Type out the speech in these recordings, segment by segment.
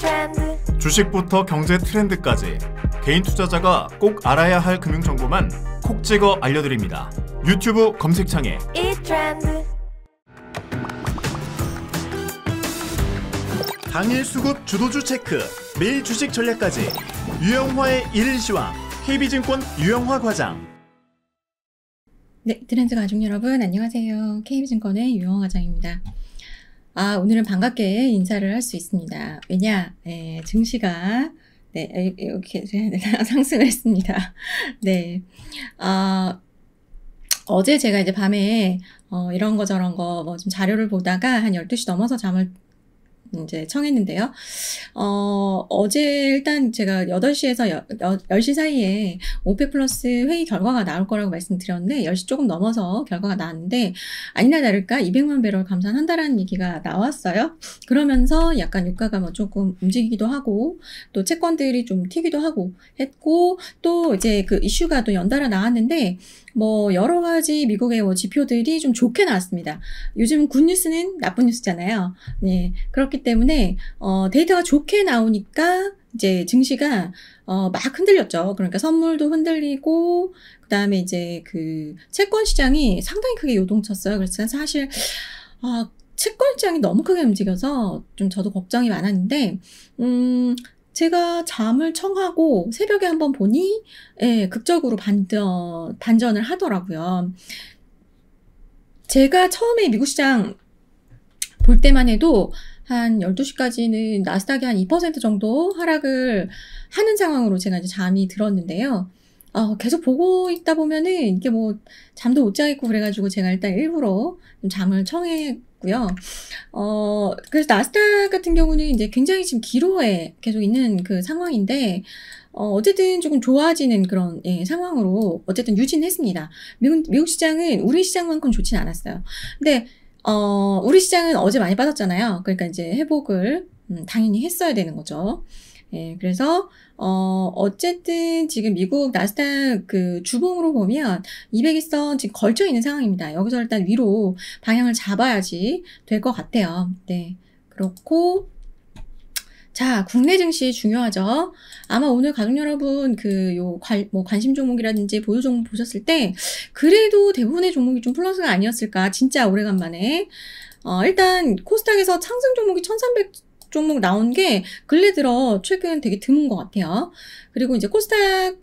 트렌드. 주식부터 경제 트렌드까지 개인 투자자가 꼭 알아야 할 금융 정보만 콕 찍어 알려드립니다. 유튜브 검색창에 이 트렌드. 당일 수급 주도주 체크, 매일 주식 전략까지 유영화의 1인시황, KB증권 유영화 과장. 네, 트렌드 가족 여러분 안녕하세요. KB증권의 유영화 과장입니다. 아, 오늘은 반갑게 인사를 할 수 있습니다. 왜냐, 네, 증시가 네, 이렇게 상승을 했습니다. 네. 어, 어제 제가 이제 밤에 어, 이런 거 저런 거 뭐 좀 자료를 보다가 한 12시 넘어서 잠을 이제 청했는데요. 어, 어제 일단 제가 8시에서 여, 여, 10시 사이에 오페 플러스 회의 결과가 나올 거라고 말씀드렸는데 10시 조금 넘어서 결과가 나왔는데 아니나 다를까 200만 배럴 감산한다라는 얘기가 나왔어요. 그러면서 약간 유가가 뭐 조금 움직이기도 하고 또 채권들이 좀 튀기도 하고 했고 또 이제 그 이슈가 또 연달아 나왔는데 뭐 여러 가지 미국의 뭐 지표들이 좀 좋게 나왔습니다. 요즘 굿뉴스는 나쁜 뉴스잖아요. 네. 그렇기 때문에 어 데이터가 좋게 나오니까 이제 증시가 어막 흔들렸죠. 그러니까 선물도 흔들리고 그다음에 이제 그 채권 시장이 상당히 크게 요동쳤어요. 그래서 사실 아 채권 시장이 너무 크게 움직여서 좀 저도 걱정이 많았는데 음 제가 잠을 청하고 새벽에 한번 보니 예, 극적으로 반전, 반전을 하더라고요. 제가 처음에 미국 시장 볼 때만 해도 한 12시까지는 나스닥이 한 2% 정도 하락을 하는 상황으로 제가 이제 잠이 들었는데요. 어, 계속 보고 있다 보면은 이게 뭐 잠도 못 자겠고 그래가지고 제가 일단 일부러 잠을 청해 있고요. 어, 그래서 나스닥 같은 경우는 이제 굉장히 지금 기로에 계속 있는 그 상황인데, 어, 어쨌든 조금 좋아지는 그런 예, 상황으로 어쨌든 유진 했습니다. 미국, 미국 시장은 우리 시장만큼 좋진 않았어요. 근데 어, 우리 시장은 어제 많이 빠졌잖아요. 그러니까 이제 회복을 음, 당연히 했어야 되는 거죠. 예, 그래서 어, 어쨌든 지금 미국 나스닥 그 주봉으로 보면 200일선 지금 걸쳐 있는 상황입니다. 여기서 일단 위로 방향을 잡아야지 될 것 같아요. 네. 그렇고, 자, 국내 증시 중요하죠. 아마 오늘 가족 여러분 그요뭐 관심 종목이라든지 보유 종목 보셨을 때 그래도 대부분의 종목이 좀 플러스가 아니었을까. 진짜 오래간만에. 어, 일단 코스닥에서 상승 종목이 1300 종목 나온 게 근래 들어 최근 되게 드문 것 같아요. 그리고 이제 코스닥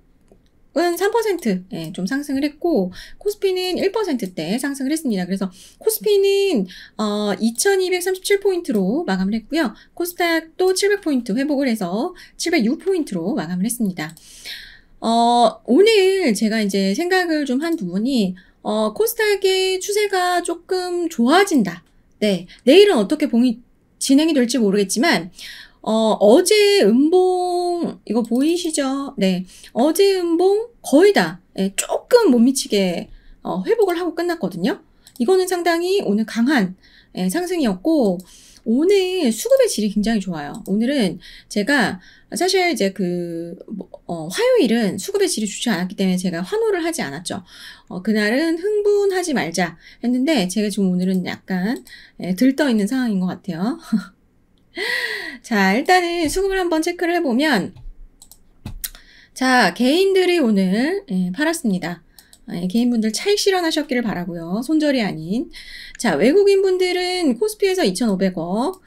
은 3%좀 예, 상승을 했고 코스피는 1%대 상승을 했습니다. 그래서 코스피는 어, 2237포인트로 마감을 했고요. 코스닥도 700포인트 회복을 해서 706포인트로 마감을 했습니다. 어, 오늘 제가 이제 생각을 좀 한 부분이 어, 코스닥의 추세가 조금 좋아진다. 네, 내일은 어떻게 봉이 진행이 될지 모르겠지만 어, 어제 음봉 이거 보이시죠? 네, 어제 음봉 거의 다 네, 조금 못 미치게 어, 회복을 하고 끝났거든요. 이거는 상당히 오늘 강한 예, 상승이었고 오늘 수급의 질이 굉장히 좋아요. 오늘은 제가 사실 이제 그 뭐, 어, 화요일은 수급의 질이 좋지 않았기 때문에 제가 환호를 하지 않았죠. 어, 그날은 흥분하지 말자 했는데 제가 지금 오늘은 약간 예, 들떠 있는 상황인 것 같아요. 자 일단은 수급을 한번 체크를 해보면 자 개인들이 오늘 예, 팔았습니다. 예, 개인분들 차익 실현하셨기를 바라고요. 손절이 아닌. 자, 외국인분들은 코스피에서 2,500억,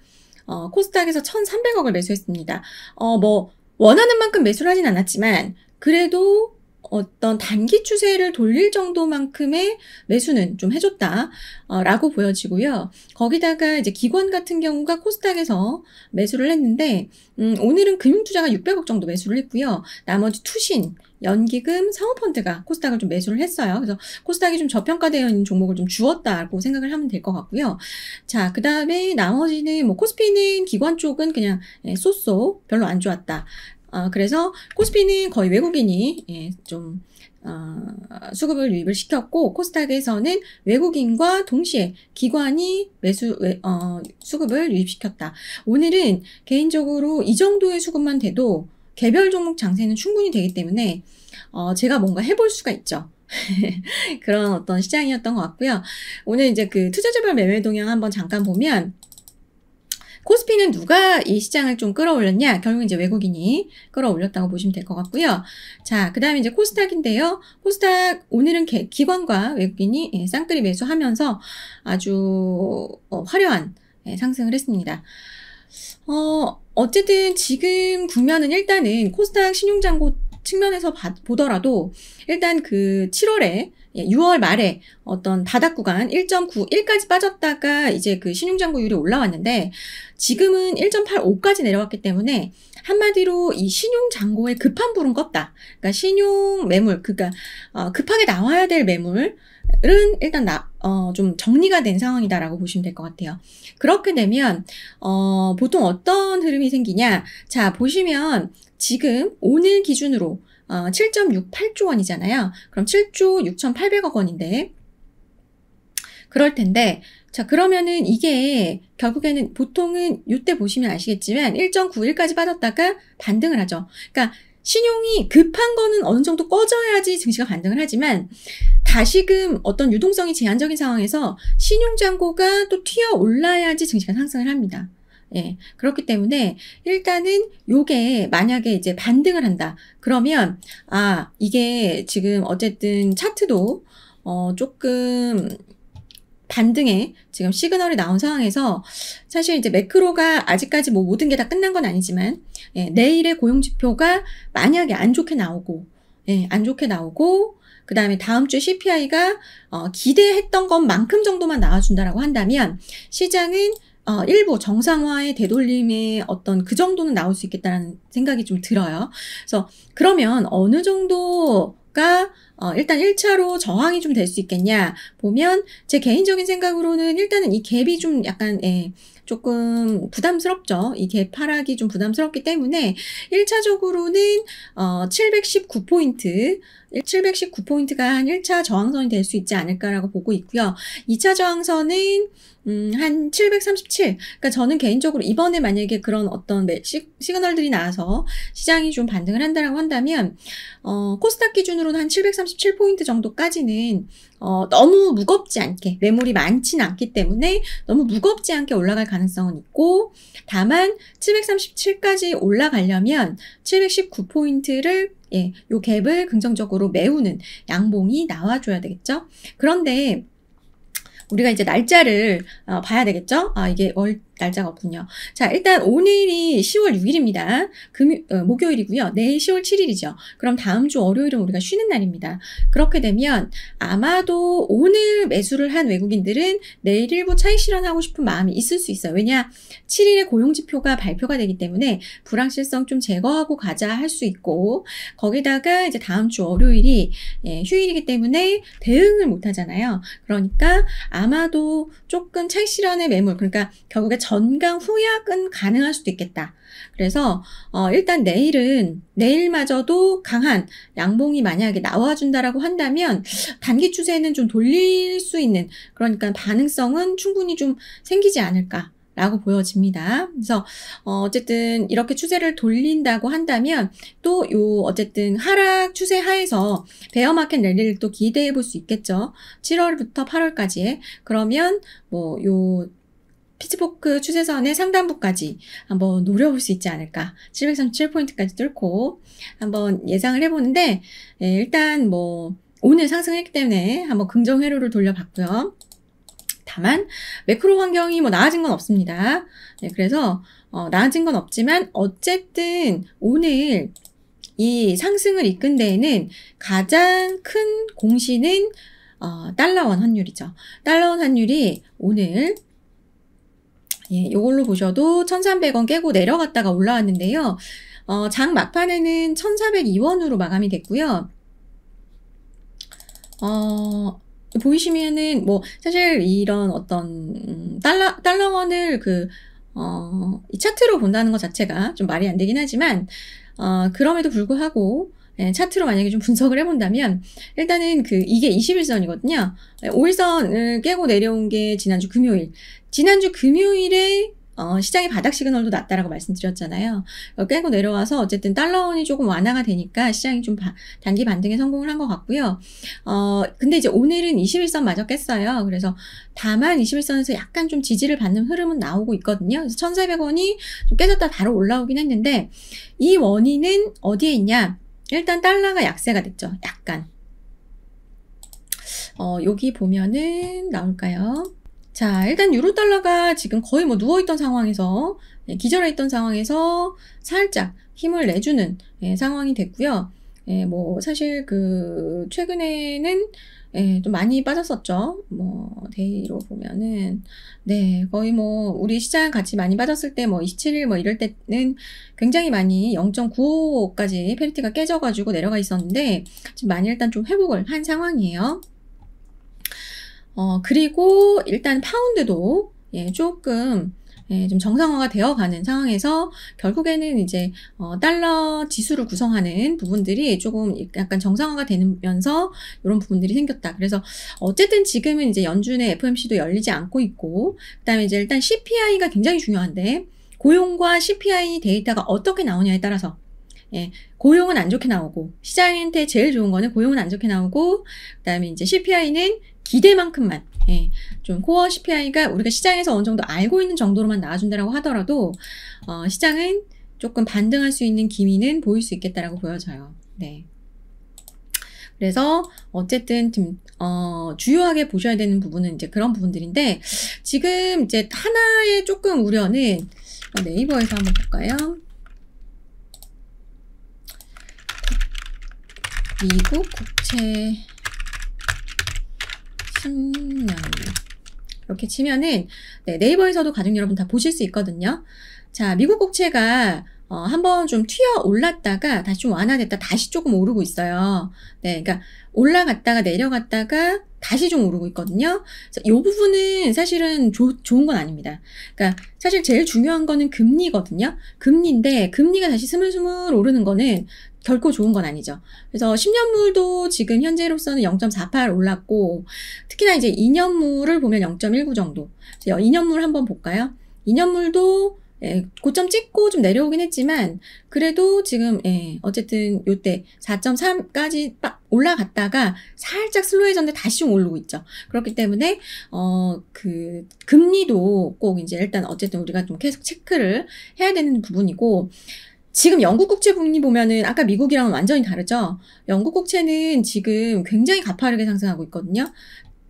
어, 코스닥에서 1,300억을 매수했습니다. 어, 뭐 원하는 만큼 매수를 하진 않았지만 그래도 어떤 단기 추세를 돌릴 정도만큼의 매수는 좀 해줬다라고 어, 보여지고요. 거기다가 이제 기관 같은 경우가 코스닥에서 매수를 했는데 음, 오늘은 금융투자가 600억 정도 매수를 했고요. 나머지 투신 연기금 상호펀드가 코스닥을 좀 매수를 했어요. 그래서 코스닥이 좀 저평가되어 있는 종목을 좀 주었다고 생각을 하면 될 것 같고요. 자, 그 다음에 나머지는 뭐 코스피는 기관 쪽은 그냥 예, 쏘쏘 별로 안 좋았다. 어, 그래서 코스피는 거의 외국인이 예, 좀 어, 수급을 유입을 시켰고 코스닥에서는 외국인과 동시에 기관이 매수 외, 어, 수급을 유입시켰다. 오늘은 개인적으로 이 정도의 수급만 돼도 개별 종목 장세는 충분히 되기 때문에 어, 제가 뭔가 해볼 수가 있죠. 그런 어떤 시장이었던 것 같고요. 오늘 이제 그 투자자별 매매 동향 한번 잠깐 보면 코스피는 누가 이 시장을 좀 끌어올렸냐? 결국 이제 외국인이 끌어올렸다고 보시면 될 것 같고요. 자, 그 다음에 이제 코스닥인데요. 코스닥 오늘은 개, 기관과 외국인이 예, 쌍끌이 매수하면서 아주 어, 화려한 예, 상승을 했습니다. 어, 어쨌든 지금 국면은 일단은 코스닥 신용장고 측면에서 봐, 보더라도 일단 그 7월에 6월 예, 말에 어떤 바닥 구간 1.91까지 빠졌다가 이제 그 신용장고율이 올라왔는데 지금은 1.85까지 내려왔기 때문에 한마디로 이 신용장고의 급한 불은 껐다. 그러니까 신용 매물, 그러니까 어, 급하게 나와야 될 매물, 은 일단 나, 어, 좀 정리가 된 상황이다라고 보시면 될 것 같아요. 그렇게 되면 어, 보통 어떤 흐름이 생기냐? 자 보시면 지금 오늘 기준으로 어, 7.68조 원이잖아요. 그럼 7조 6,800억 원인데 그럴 텐데 자 그러면은 이게 결국에는 보통은 요 때 보시면 아시겠지만 1.91까지 빠졌다가 반등을 하죠. 그러니까 신용이 급한 거는 어느 정도 꺼져야지 증시가 반등을 하지만 다시금 어떤 유동성이 제한적인 상황에서 신용잔고가 또 튀어 올라야지 증시가 상승을 합니다. 예. 그렇기 때문에 일단은 요게 만약에 이제 반등을 한다. 그러면 아, 이게 지금 어쨌든 차트도 어, 조금 반등에 지금 시그널이 나온 상황에서 사실 이제 매크로가 아직까지 뭐 모든 게 다 끝난 건 아니지만 예, 내일의 고용 지표가 만약에 안 좋게 나오고 예, 안 좋게 나오고 그 다음에 다음 주 CPI가 어, 기대했던 것만큼 정도만 나와준다라고 한다면 시장은 어, 일부 정상화의 되돌림의 어떤 그 정도는 나올 수 있겠다는 생각이 좀 들어요. 그래서 그러면 어느 정도가 어, 일단 1차로 저항이 좀 될 수 있겠냐 보면 제 개인적인 생각으로는 일단은 이 갭이 좀 약간 예, 조금 부담스럽죠. 이 갭 하락이 좀 부담스럽기 때문에 1차적으로는 어, 719포인트 719포인트가 한 1차 저항선이 될 수 있지 않을까라고 보고 있고요. 2차 저항선은 음, 한 737. 그러니까 저는 개인적으로 이번에 만약에 그런 어떤 시, 시그널들이 나와서 시장이 좀 반등을 한다라고 한다면 어, 코스닥 기준으로는 한 737포인트 정도까지는 어, 너무 무겁지 않게 매물이 많지는 않기 때문에 너무 무겁지 않게 올라갈 가능성은 있고 다만 737까지 올라가려면 719포인트를 예, 요 갭을 긍정적으로 메우는 양봉이 나와줘야 되겠죠. 그런데 우리가 이제 날짜를 어, 봐야 되겠죠? 아, 이게 월, 날짜가 없군요. 자, 일단 오늘이 10월 6일입니다. 금요, 어, 목요일이고요. 내일 10월 7일이죠. 그럼 다음 주 월요일은 우리가 쉬는 날입니다. 그렇게 되면 아마도 오늘 매수를 한 외국인들은 내일 일부 차익 실현하고 싶은 마음이 있을 수 있어요. 왜냐, 7일에 고용지표가 발표가 되기 때문에 불확실성 좀 제거하고 가자 할 수 있고, 거기다가 이제 다음 주 월요일이 예, 휴일이기 때문에 대응을 못 하잖아요. 그러니까 아마도 조금 차익 실현의 매물, 그러니까 결국에 전강 후약은 가능할 수도 있겠다. 그래서 어, 일단 내일은 내일마저도 강한 양봉이 만약에 나와준다라고 한다면 단기 추세는 좀 돌릴 수 있는 그러니까 반응성은 충분히 좀 생기지 않을까. 라고 보여집니다. 그래서 어, 어쨌든 이렇게 추세를 돌린다고 한다면 또요 어쨌든 하락 추세 하에서 베어 마켓 랠리를 또 기대해 볼 수 있겠죠. 7월부터 8월까지에 그러면 뭐요 피치포크 추세선의 상단부까지 한번 노려볼 수 있지 않을까. 737포인트까지 뚫고 한번 예상을 해보는데, 예, 일단 뭐, 오늘 상승했기 때문에 한번 긍정 회로를 돌려봤고요. 다만 매크로 환경이 뭐 나아진 건 없습니다. 네, 그래서 어, 나아진 건 없지만 어쨌든 오늘 이 상승을 이끈 데에는 가장 큰 공신은 어, 달러원 환율이죠. 달러원 환율이 오늘 예, 이걸로 보셔도 1,300원 깨고 내려갔다가 올라왔는데요. 어, 장 막판에는 1,402원으로 마감이 됐고요. 어, 보이시면은 뭐 사실 이런 어떤 음, 달러 달러원을 그 어, 이 차트로 본다는 것 자체가 좀 말이 안 되긴 하지만 어, 그럼에도 불구하고 예, 차트로 만약에 좀 분석을 해본다면 일단은 그 이게 21선이거든요. 5일선을 예, 깨고 내려온 게 지난주 금요일. 지난주 금요일에 어, 시장의 바닥 시그널도 났다라고 말씀드렸잖아요. 어, 깨고 내려와서 어쨌든 달러원이 조금 완화가 되니까 시장이 좀 바, 단기 반등에 성공을 한 것 같고요. 어, 근데 이제 오늘은 21선 마저 깼어요. 그래서 다만 21선에서 약간 좀 지지를 받는 흐름은 나오고 있거든요. 그래서 1,400원이 좀 깨졌다 바로 올라오긴 했는데 이 원인은 어디에 있냐? 일단 달러가 약세가 됐죠. 약간. 어, 여기 보면은 나올까요? 자, 일단 유로 달러가 지금 거의 뭐 누워있던 상황에서, 예, 기절해 있던 상황에서 살짝 힘을 내주는 예, 상황이 됐고요. 예, 뭐, 사실 그, 최근에는, 예, 좀 많이 빠졌었죠. 뭐, 데이로 보면은, 네, 거의 뭐, 우리 시장 같이 많이 빠졌을 때, 뭐, 27일 뭐 이럴 때는 굉장히 많이 0.95까지 페리티가 깨져가지고 내려가 있었는데, 지금 많이 일단 좀 회복을 한 상황이에요. 어, 그리고 일단 파운드도 예, 조금 예, 좀 정상화가 되어가는 상황에서 결국에는 이제 어, 달러 지수를 구성하는 부분들이 조금 약간 정상화가 되면서 이런 부분들이 생겼다. 그래서 어쨌든 지금은 이제 연준의 FMC도 열리지 않고 있고 그다음에 이제 일단 CPI가 굉장히 중요한데 고용과 CPI 데이터가 어떻게 나오냐에 따라서 예, 고용은 안 좋게 나오고 시장한테 제일 좋은 거는 고용은 안 좋게 나오고 그다음에 이제 CPI는 기대만큼만 예, 좀 코어 CPI가 우리가 시장에서 어느 정도 알고 있는 정도로만 나와준다라고 하더라도 어, 시장은 조금 반등할 수 있는 기미는 보일 수 있겠다라고 보여져요. 네. 그래서 어쨌든 좀, 어, 주요하게 보셔야 되는 부분은 이제 그런 부분들인데 지금 이제 하나의 조금 우려는 네이버에서 한번 볼까요? 미국 국채 식량류 이렇게 치면은 네, 네이버에서도 가족 여러분 다 보실 수 있거든요. 자, 미국 국채가 어, 한번 좀 튀어 올랐다가 다시 좀 완화됐다 다시 조금 오르고 있어요. 네, 그러니까 올라갔다가 내려갔다가 다시 좀 오르고 있거든요. 이 부분은 사실은 조, 좋은 건 아닙니다. 그러니까 사실 제일 중요한 거는 금리거든요. 금리인데 금리가 다시 스물스물 오르는 거는 결코 좋은 건 아니죠. 그래서 10년물도 지금 현재로서는 0.48 올랐고, 특히나 이제 2년물을 보면 0.19 정도. 2년물 한번 볼까요? 2년물도 예, 고점 찍고 좀 내려오긴 했지만 그래도 지금 예, 어쨌든 요때 4.3까지 딱 올라갔다가 살짝 슬로해졌는데 다시 좀 오르고 있죠. 그렇기 때문에 어 그 금리도 꼭 이제 일단 어쨌든 우리가 좀 계속 체크를 해야 되는 부분이고 지금 영국 국채 분이 보면은 아까 미국이랑은 완전히 다르죠. 영국 국채는 지금 굉장히 가파르게 상승하고 있거든요.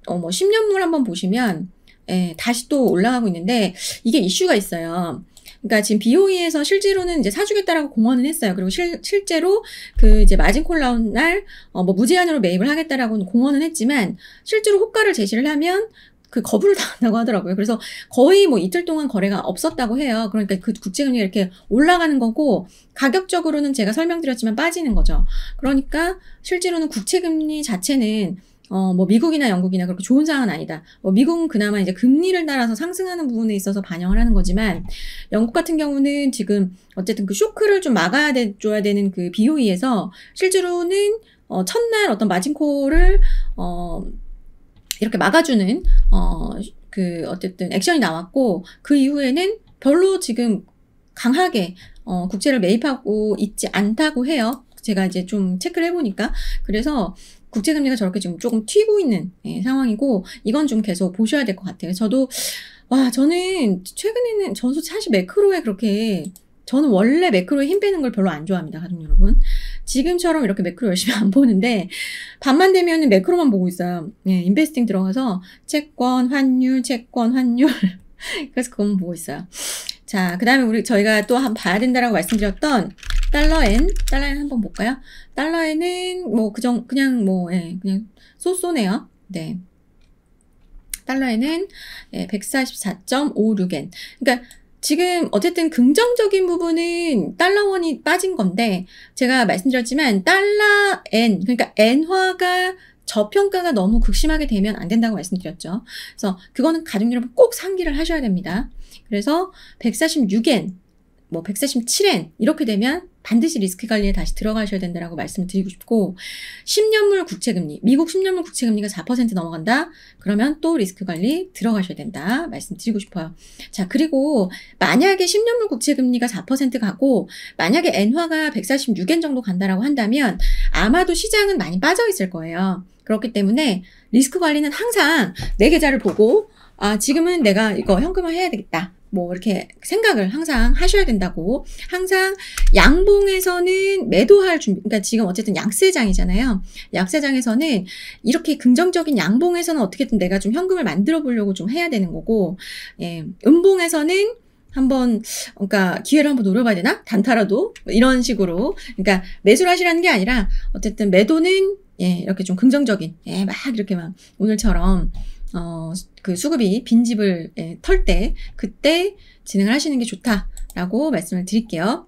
어, 뭐 10년물 한번 보시면 예, 다시 또 올라가고 있는데 이게 이슈가 있어요. 그러니까 지금 BOE에서 실제로는 이제 사주겠다라고 공언을 했어요. 그리고 실, 실제로 그 이제 마진콜 나온 날, 어, 뭐 무제한으로 매입을 하겠다라고는 공언은 했지만 실제로 효과를 제시를 하면 그 거부를 당한다고 하더라고요. 그래서 거의 뭐 이틀 동안 거래가 없었다고 해요. 그러니까 그 국채금리가 이렇게 올라가는 거고 가격적으로는 제가 설명드렸지만 빠지는 거죠. 그러니까 실제로는 국채금리 자체는 어, 뭐, 미국이나 영국이나 그렇게 좋은 상황은 아니다. 뭐, 미국은 그나마 이제 금리를 따라서 상승하는 부분에 있어서 반영을 하는 거지만, 영국 같은 경우는 지금, 어쨌든 그 쇼크를 좀 막아야 돼, 줘야 되는 그 BOE에서, 실제로는, 어, 첫날 어떤 마진콜을, 어, 이렇게 막아주는 어 그 어쨌든 액션이 나왔고 그 이후에는 별로 지금 강하게 어 국제를 매입하고 있지 않다고 해요. 제가 이제 좀 체크를 해보니까 그래서 국제금리가 저렇게 지금 조금 튀고 있는 예, 상황이고 이건 좀 계속 보셔야 될 것 같아요. 저도 와 저는 최근에는 전수 사실 매크로에 그렇게 저는 원래 매크로에 힘 빼는 걸 별로 안 좋아합니다, 가족 여러분. 지금처럼 이렇게 매크로 열심히 안 보는데, 밤만 되면 매크로만 보고 있어요. 예, 인베스팅 들어가서 채권, 환율, 채권, 환율. 그래서 그건 보고 있어요. 자, 그 다음에 우리, 저희가 또 한 번 봐야 된다라고 말씀드렸던 달러엔, 달러엔 한번 볼까요? 달러엔은 뭐, 그정, 그냥 뭐, 예, 그냥 쏘쏘네요. 네. 달러에는 144.56엔. 예, 그러니까 지금 어쨌든 긍정적인 부분은 달러원이 빠진 건데 제가 말씀드렸지만 달러 엔 그러니까 엔화가 저평가가 너무 극심하게 되면 안 된다고 말씀드렸죠. 그래서 그거는 가족 여러분 꼭 상기를 하셔야 됩니다. 그래서 146엔, 뭐 147엔 이렇게 되면 반드시 리스크 관리에 다시 들어가셔야 된다라고 말씀드리고 싶고 10년물 국채 금리, 미국 10년물 국채 금리가 4% 넘어간다. 그러면 또 리스크 관리 들어가셔야 된다. 말씀드리고 싶어요. 자, 그리고 만약에 10년물 국채 금리가 4% 가고 만약에 엔화가 146엔 정도 간다라고 한다면 아마도 시장은 많이 빠져 있을 거예요. 그렇기 때문에 리스크 관리는 항상 내 계좌를 보고 아, 지금은 내가 이거 현금화 해야 되겠다. 뭐 이렇게 생각을 항상 하셔야 된다고 항상 양봉에서는 매도할 준비 그러니까 지금 어쨌든 약세장이잖아요 약세장에서는 이렇게 긍정적인 양봉에서는 어떻게든 내가 좀 현금을 만들어 보려고 좀 해야 되는 거고 예 음봉에서는 한번 그러니까 기회를 한번 노려봐야 되나 단타라도 이런 식으로 그러니까 매수를 하시라는 게 아니라 어쨌든 매도는 예 이렇게 좀 긍정적인 예막 이렇게 막 오늘처럼 어그 수급이 빈집을 예, 털때 그때 진행을 하시는 게 좋다라고 말씀을 드릴게요.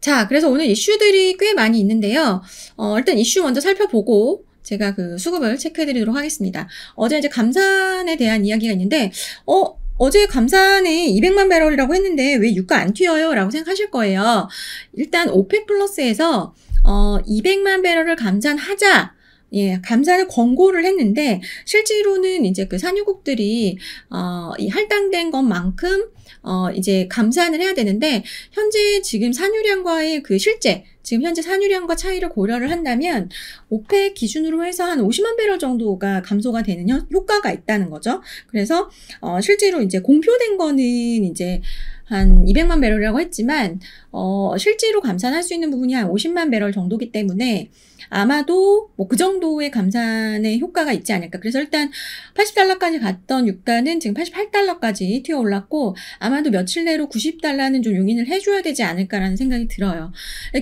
자, 그래서 오늘 이슈들이 꽤 많이 있는데요. 어, 일단 이슈 먼저 살펴보고 제가 그 수급을 체크해 드리도록 하겠습니다. 어제 이제 감산에 대한 이야기가 있는데 어 어제 감산에 200만 배럴이라고 했는데 왜 유가 안 튀어요? 라고 생각하실 거예요. 일단 오펙 플러스에서 어 200만 배럴을 감산하자 예, 감사를 권고를 했는데 실제로는 이제 그 산유국들이 어, 이 할당된 것만큼 어, 이제 감산을 해야 되는데 현재 지금 산유량과의 그 실제 지금 현재 산유량과 차이를 고려를 한다면 오펙 기준으로 해서 한 50만 배럴 정도가 감소가 되는 효과가 있다는 거죠. 그래서 어, 실제로 이제 공표된 거는 이제 한 200만 배럴이라고 했지만 어, 실제로 감산할 수 있는 부분이 한 50만 배럴 정도기 때문에 아마도 뭐 그 정도의 감산의 효과가 있지 않을까. 그래서 일단 80달러까지 갔던 유가는 지금 88달러까지 튀어 올랐고 아마도 며칠 내로 90달러는 좀 용인을 해줘야 되지 않을까라는 생각이 들어요.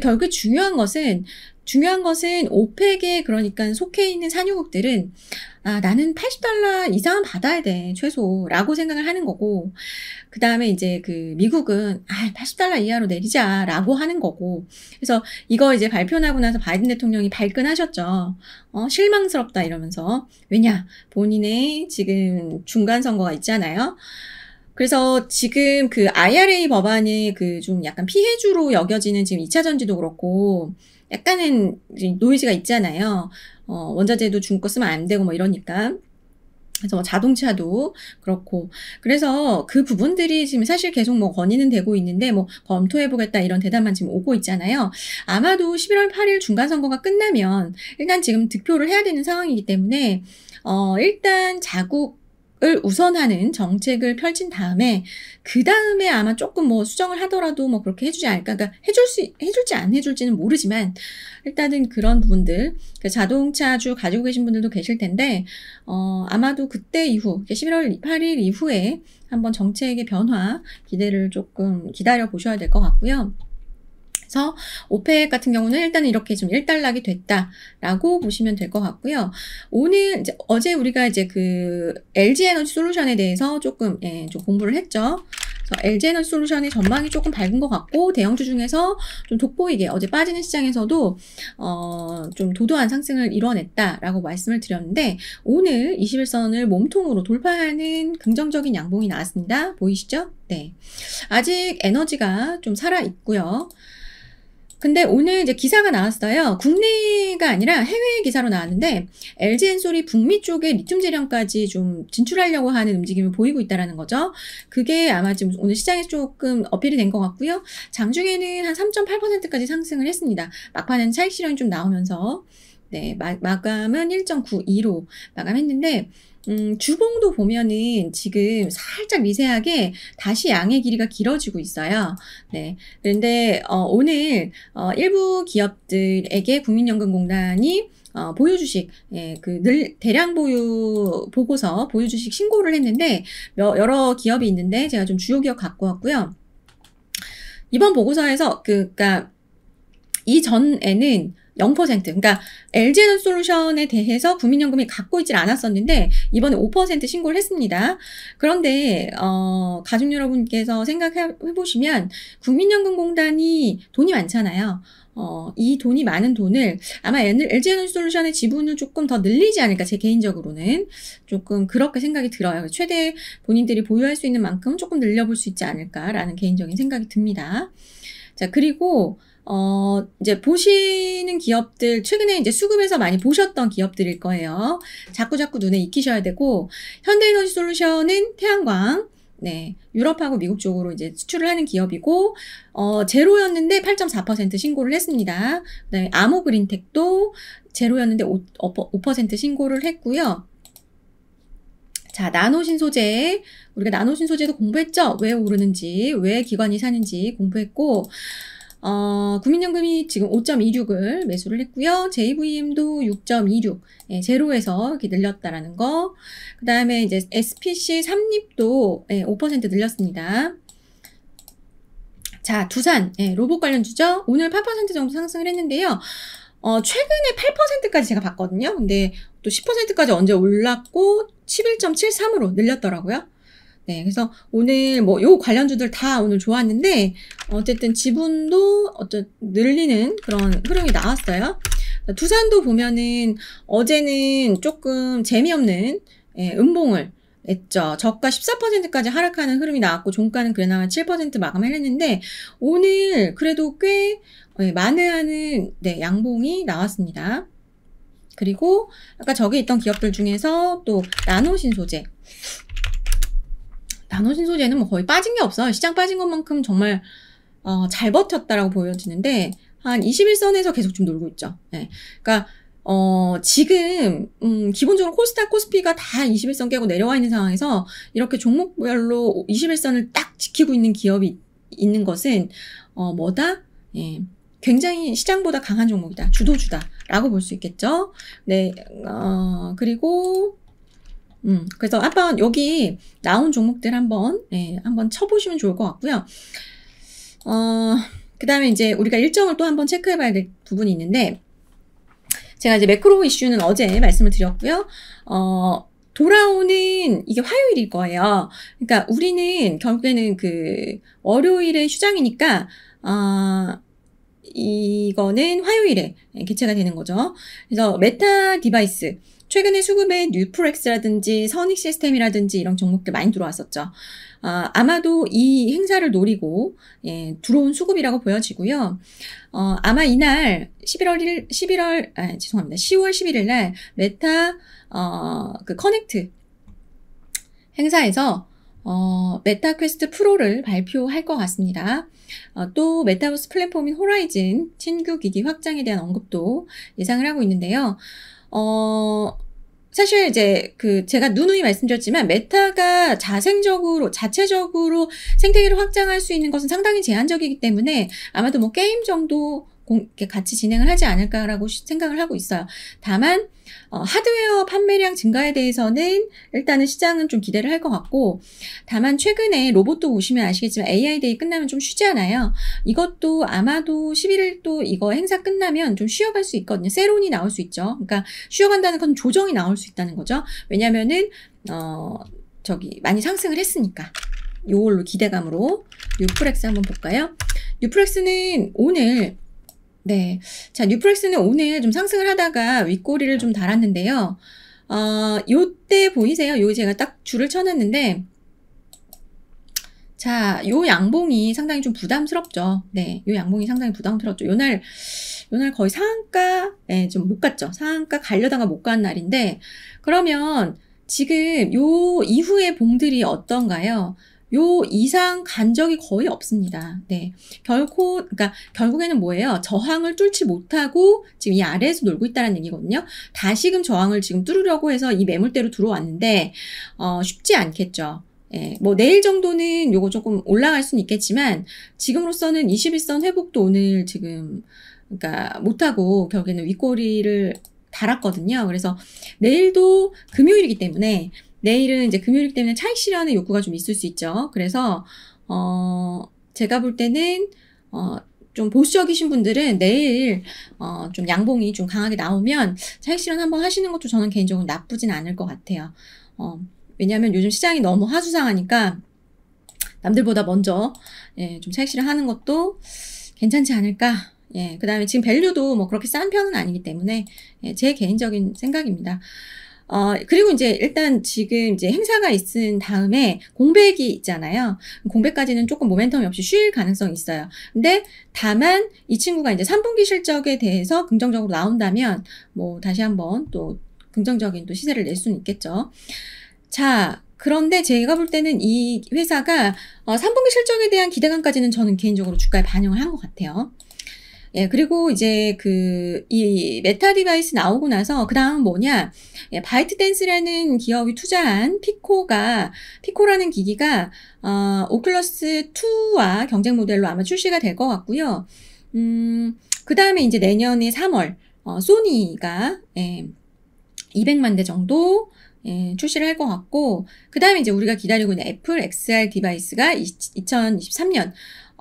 결국 그 중요한 것은 중요한 것은 오펙에 그러니까 속해 있는 산유국들은 아, 나는 80달러 이상은 받아야 돼, 최소라고 생각을 하는 거고, 그 다음에 이제 그 미국은, 아, 80달러 이하로 내리자라고 하는 거고, 그래서 이거 이제 발표나고 나서 바이든 대통령이 발끈하셨죠. 어, 실망스럽다 이러면서. 왜냐, 본인의 지금 중간선거가 있잖아요. 그래서 지금 그 IRA 법안의 그좀 약간 피해주로 여겨지는 지금 2차 전지도 그렇고, 약간은 노이즈가 있잖아요. 어, 원자재도 중고 쓰면 안 되고 뭐 이러니까. 그래서 뭐 자동차도 그렇고 그래서 그 부분들이 지금 사실 계속 뭐 건의는 되고 있는데 뭐 검토해보겠다 이런 대답만 지금 오고 있잖아요. 아마도 11월 8일 중간 선거가 끝나면 일단 지금 득표를 해야 되는 상황이기 때문에 어 일단 자국 을 우선하는 정책을 펼친 다음에 그 다음에 아마 조금 뭐 수정을 하더라도 뭐 그렇게 해주지 않을까 그러니까 해줄 수 해줄지 안 해줄지는 모르지만 일단은 그런 부분들 그 자동차주 가지고 계신 분들도 계실 텐데 어 아마도 그때 이후 11월 8일 이후에 한번 정책의 변화 기대를 조금 기다려 보셔야 될 것 같고요. 그래서 오펙 같은 경우는 일단 이렇게 좀 일단락이 됐다라고 보시면 될 것 같고요. 오늘 이제 어제 우리가 이제 그 LG 에너지 솔루션에 대해서 조금 예, 좀 공부를 했죠. LG 에너지 솔루션이 전망이 조금 밝은 것 같고 대형주 중에서 좀 돋보이게 어제 빠지는 시장에서도 어, 좀 도도한 상승을 이뤄냈다라고 말씀을 드렸는데 오늘 21선을 몸통으로 돌파하는 긍정적인 양봉이 나왔습니다. 보이시죠? 네. 아직 에너지가 좀 살아 있고요. 근데 오늘 이제 기사가 나왔어요. 국내가 아니라 해외 기사로 나왔는데 LG 엔솔이 북미 쪽에 리튬 재련까지 좀 진출하려고 하는 움직임을 보이고 있다는 거죠. 그게 아마 지금 오늘 시장에 조금 어필이 된 것 같고요. 장중에는 한 3.8%까지 상승을 했습니다. 막판에는 차익 실현이 좀 나오면서 네, 마, 마감은 1.92로 마감했는데 음, 주봉도 보면은 지금 살짝 미세하게 다시 양의 길이가 길어지고 있어요. 네. 그런데 어, 오늘 어, 일부 기업들에게 국민연금공단이 어, 보유 주식, 예, 그, 늘, 대량 보유, 보고서 보유 주식 신고를 했는데, 여러 기업이 있는데, 제가 좀 주요 기업 갖고 왔고요. 이번 보고서에서, 그, 그니까, 이전에는 0%. 그러니까 LG에너 솔루션에 대해서 국민연금이 갖고 있질 않았었는데 이번에 5% 신고를 했습니다. 그런데 어 가족 여러분께서 생각해 보시면 국민연금공단이 돈이 많잖아요. 어, 이 돈이 많은 돈을 아마 LG에너솔루션의 지분을 조금 더 늘리지 않을까 제 개인적으로는 조금 그렇게 생각이 들어요. 최대 본인들이 보유할 수 있는 만큼 조금 늘려볼 수 있지 않을까라는 개인적인 생각이 듭니다. 자 그리고 어, 이제 보시는 기업들, 최근에 이제 수급에서 많이 보셨던 기업들일 거예요. 자꾸자꾸 눈에 익히셔야 되고, 현대에너지 솔루션은 태양광, 네, 유럽하고 미국 쪽으로 이제 수출을 하는 기업이고, 어, 제로였는데 8.4% 신고를 했습니다. 네, 암호그린텍도 제로였는데 5, 5% 어, 신고를 했고요. 자, 나노신소재. 우리가 나노신소재도 공부했죠? 왜 오르는지, 왜 기관이 사는지 공부했고, 어, 국민연금이 지금 5.26을 매수를 했고요. JVM도 6.26, 예, 제로에서 이렇게 늘렸다라는 거. 그 다음에 이제 SPC 3립도 예, 5% 늘렸습니다. 자, 두산, 예, 로봇 관련주죠. 오늘 8% 정도 상승을 했는데요. 어, 최근에 8%까지 제가 봤거든요. 근데 또 10%까지 언제 올랐고 11.73으로 늘렸더라고요. 네, 그래서 오늘 뭐 요 관련주들 다 오늘 좋았는데 어쨌든 지분도 어쨌 늘리는 그런 흐름이 나왔어요. 두산도 보면은 어제는 조금 재미없는 예, 음봉을 했죠. 저가 14%까지 하락하는 흐름이 나왔고 종가는 그나마 7% 마감을 했는데 오늘 그래도 꽤 예, 만회하는 네, 양봉이 나왔습니다. 그리고 아까 저기 있던 기업들 중에서 또 나노신소재 나눠신 소재는 뭐 거의 빠진 게 없어요. 시장 빠진 것만큼 정말 어, 잘 버텼다라고 보여지는데 한 21선에서 계속 좀 놀고 있죠. 네. 그러니까 어, 지금, 음, 기본적으로 코스닥 코스피가 다 21선 깨고 내려와 있는 상황에서 이렇게 종목별로 21선을 딱 지키고 있는 기업이 있는 것은, 어, 뭐다? 예. 굉장히 시장보다 강한 종목이다. 주도주다. 라고 볼 수 있겠죠. 네, 어, 그리고, 음, 그래서 한번 여기 나온 종목들 한번, 예, 한번 쳐보시면 좋을 것 같고요. 어, 그 다음에 이제 우리가 일정을 또 한번 체크해 봐야 될 부분이 있는데, 제가 이제 매크로 이슈는 어제 말씀을 드렸고요. 어, 돌아오는 이게 화요일일 거예요. 그러니까 우리는 결국에는 그 월요일에 휴장이니까 아 어, 이거는 화요일에 개최가 되는 거죠. 그래서 메타 디바이스 최근에 수급에 뉴프렉스라든지 선익 시스템이라든지 이런 종목들 많이 들어왔었죠. 아, 아마도 이 행사를 노리고 예, 들어온 수급이라고 보여지고요. 어, 아마 이날 11월 1일, 11월 아, 죄송합니다. 10월 11일 날 메타 어, 그 커넥트 행사에서 어, 메타 퀘스트 프로를 발표할 것 같습니다. 어, 또 메타버스 플랫폼인 호라이즌 신규 기기 확장에 대한 언급도 예상을 하고 있는데요. 어, 사실 이제 그 제가 누누이 말씀드렸지만 메타가 자생적으로 자체적으로 생태계를 확장할 수 있는 것은 상당히 제한적이기 때문에 아마도 뭐 게임 정도 같이 진행을 하지 않을까라고 생각을 하고 있어요. 다만 어, 하드웨어 판매량 증가에 대해서는 일단은 시장은 좀 기대를 할 것 같고 다만 최근에 로봇도 보시면 아시겠지만 AI 데이 끝나면 좀 쉬잖아요. 이것도 아마도 11일 또 이거 행사 끝나면 좀 쉬어갈 수 있거든요. 세론이 나올 수 있죠. 그러니까 쉬어간다는 건 조정이 나올 수 있다는 거죠. 왜냐면은 어 저기 많이 상승을 했으니까. 요걸로 기대감으로 뉴프렉스 한번 볼까요? 뉴프렉스는 오늘 네. 자, 뉴프렉스는 오늘 좀 상승을 하다가 윗꼬리를 좀 달았는데요. 어, 요 때 보이세요? 요 제가 딱 줄을 쳐놨는데, 자, 요 양봉이 상당히 좀 부담스럽죠. 네, 요 양봉이 상당히 부담스럽죠. 요 날, 요날 거의 상한가, 예, 네, 좀못 갔죠. 상한가 가려다가 못 간 날인데, 그러면 지금 요 이후의 봉들이 어떤가요? 요 이상 간 적이 거의 없습니다. 네. 결코, 그니까 결국에는 뭐예요? 저항을 뚫지 못하고 지금 이 아래에서 놀고 있다는 얘기거든요. 다시금 저항을 지금 뚫으려고 해서 이 매물대로 들어왔는데, 어, 쉽지 않겠죠. 예, 뭐 내일 정도는 요거 조금 올라갈 수는 있겠지만 지금으로서는 21선 회복도 오늘 지금 그니까 못하고 결국에는 윗꼬리를 달았거든요. 그래서 내일도 금요일이기 때문에 내일은 이제 금요일 때문에 차익 실현의 욕구가 좀 있을 수 있죠. 그래서 어 제가 볼 때는 어좀 보수적이신 분들은 내일 어좀 양봉이 좀 강하게 나오면 차익 실현 한번 하시는 것도 저는 개인적으로 나쁘진 않을 것 같아요. 어 왜냐하면 요즘 시장이 너무 하수상하니까 남들보다 먼저 예, 좀 차익 실현 하는 것도 괜찮지 않을까 예, 그 다음에 지금 밸류도 뭐 그렇게 싼 편은 아니기 때문에 예, 제 개인적인 생각입니다. 어, 그리고 이제 일단 지금 이제 행사가 있은 다음에 공백이 있잖아요. 공백까지는 조금 모멘텀이 없이 쉴 가능성이 있어요. 근데 다만 이 친구가 이제 3분기 실적에 대해서 긍정적으로 나온다면 뭐 다시 한번 또 긍정적인 또 시세를 낼 수는 있겠죠. 자, 그런데 제가 볼 때는 이 회사가 어, 3분기 실적에 대한 기대감까지는 저는 개인적으로 주가에 반영을 한 것 같아요. 예, 그리고 이제 그 이 메타 디바이스 나오고 나서 그다음 뭐냐? 예, 바이트 댄스라는 기업이 투자한 피코가 피코라는 기기가 어 오클러스 2와 경쟁 모델로 아마 출시가 될 것 같고요. 음, 그다음에 이제 내년에 3월 어 소니가 예, 200만 대 정도 예, 출시를 할 것 같고 그 다음에 이제 우리가 기다리고 있는 애플 XR 디바이스가 2023년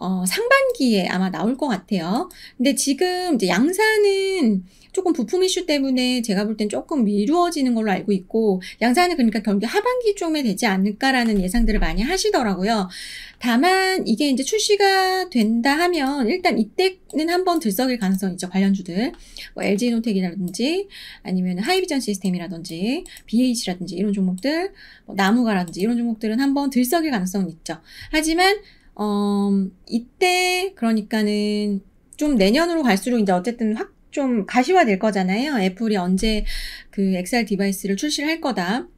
어, 상반기에 아마 나올 것 같아요. 근데 지금 이제 양산은 조금 부품 이슈 때문에 제가 볼 땐 조금 미루어지는 걸로 알고 있고 양산은 그러니까 경기 하반기쯤에 되지 않을까라는 예상들을 많이 하시더라고요. 다만 이게 이제 출시가 된다 하면 일단 이때는 한번 들썩일 가능성 있죠. 관련주들 뭐 LG노텍이라든지 아니면 하이비전 시스템이라든지 BH라든지 이런 종목들 뭐 나무가라든지 이런 종목들은 한번 들썩일 가능성 있죠. 하지만 어, 이때 그러니까는 좀 내년으로 갈수록 이제 어쨌든 확 좀 가시화될 거잖아요. 애플이 언제 그 XR 디바이스를 출시를 할 거다.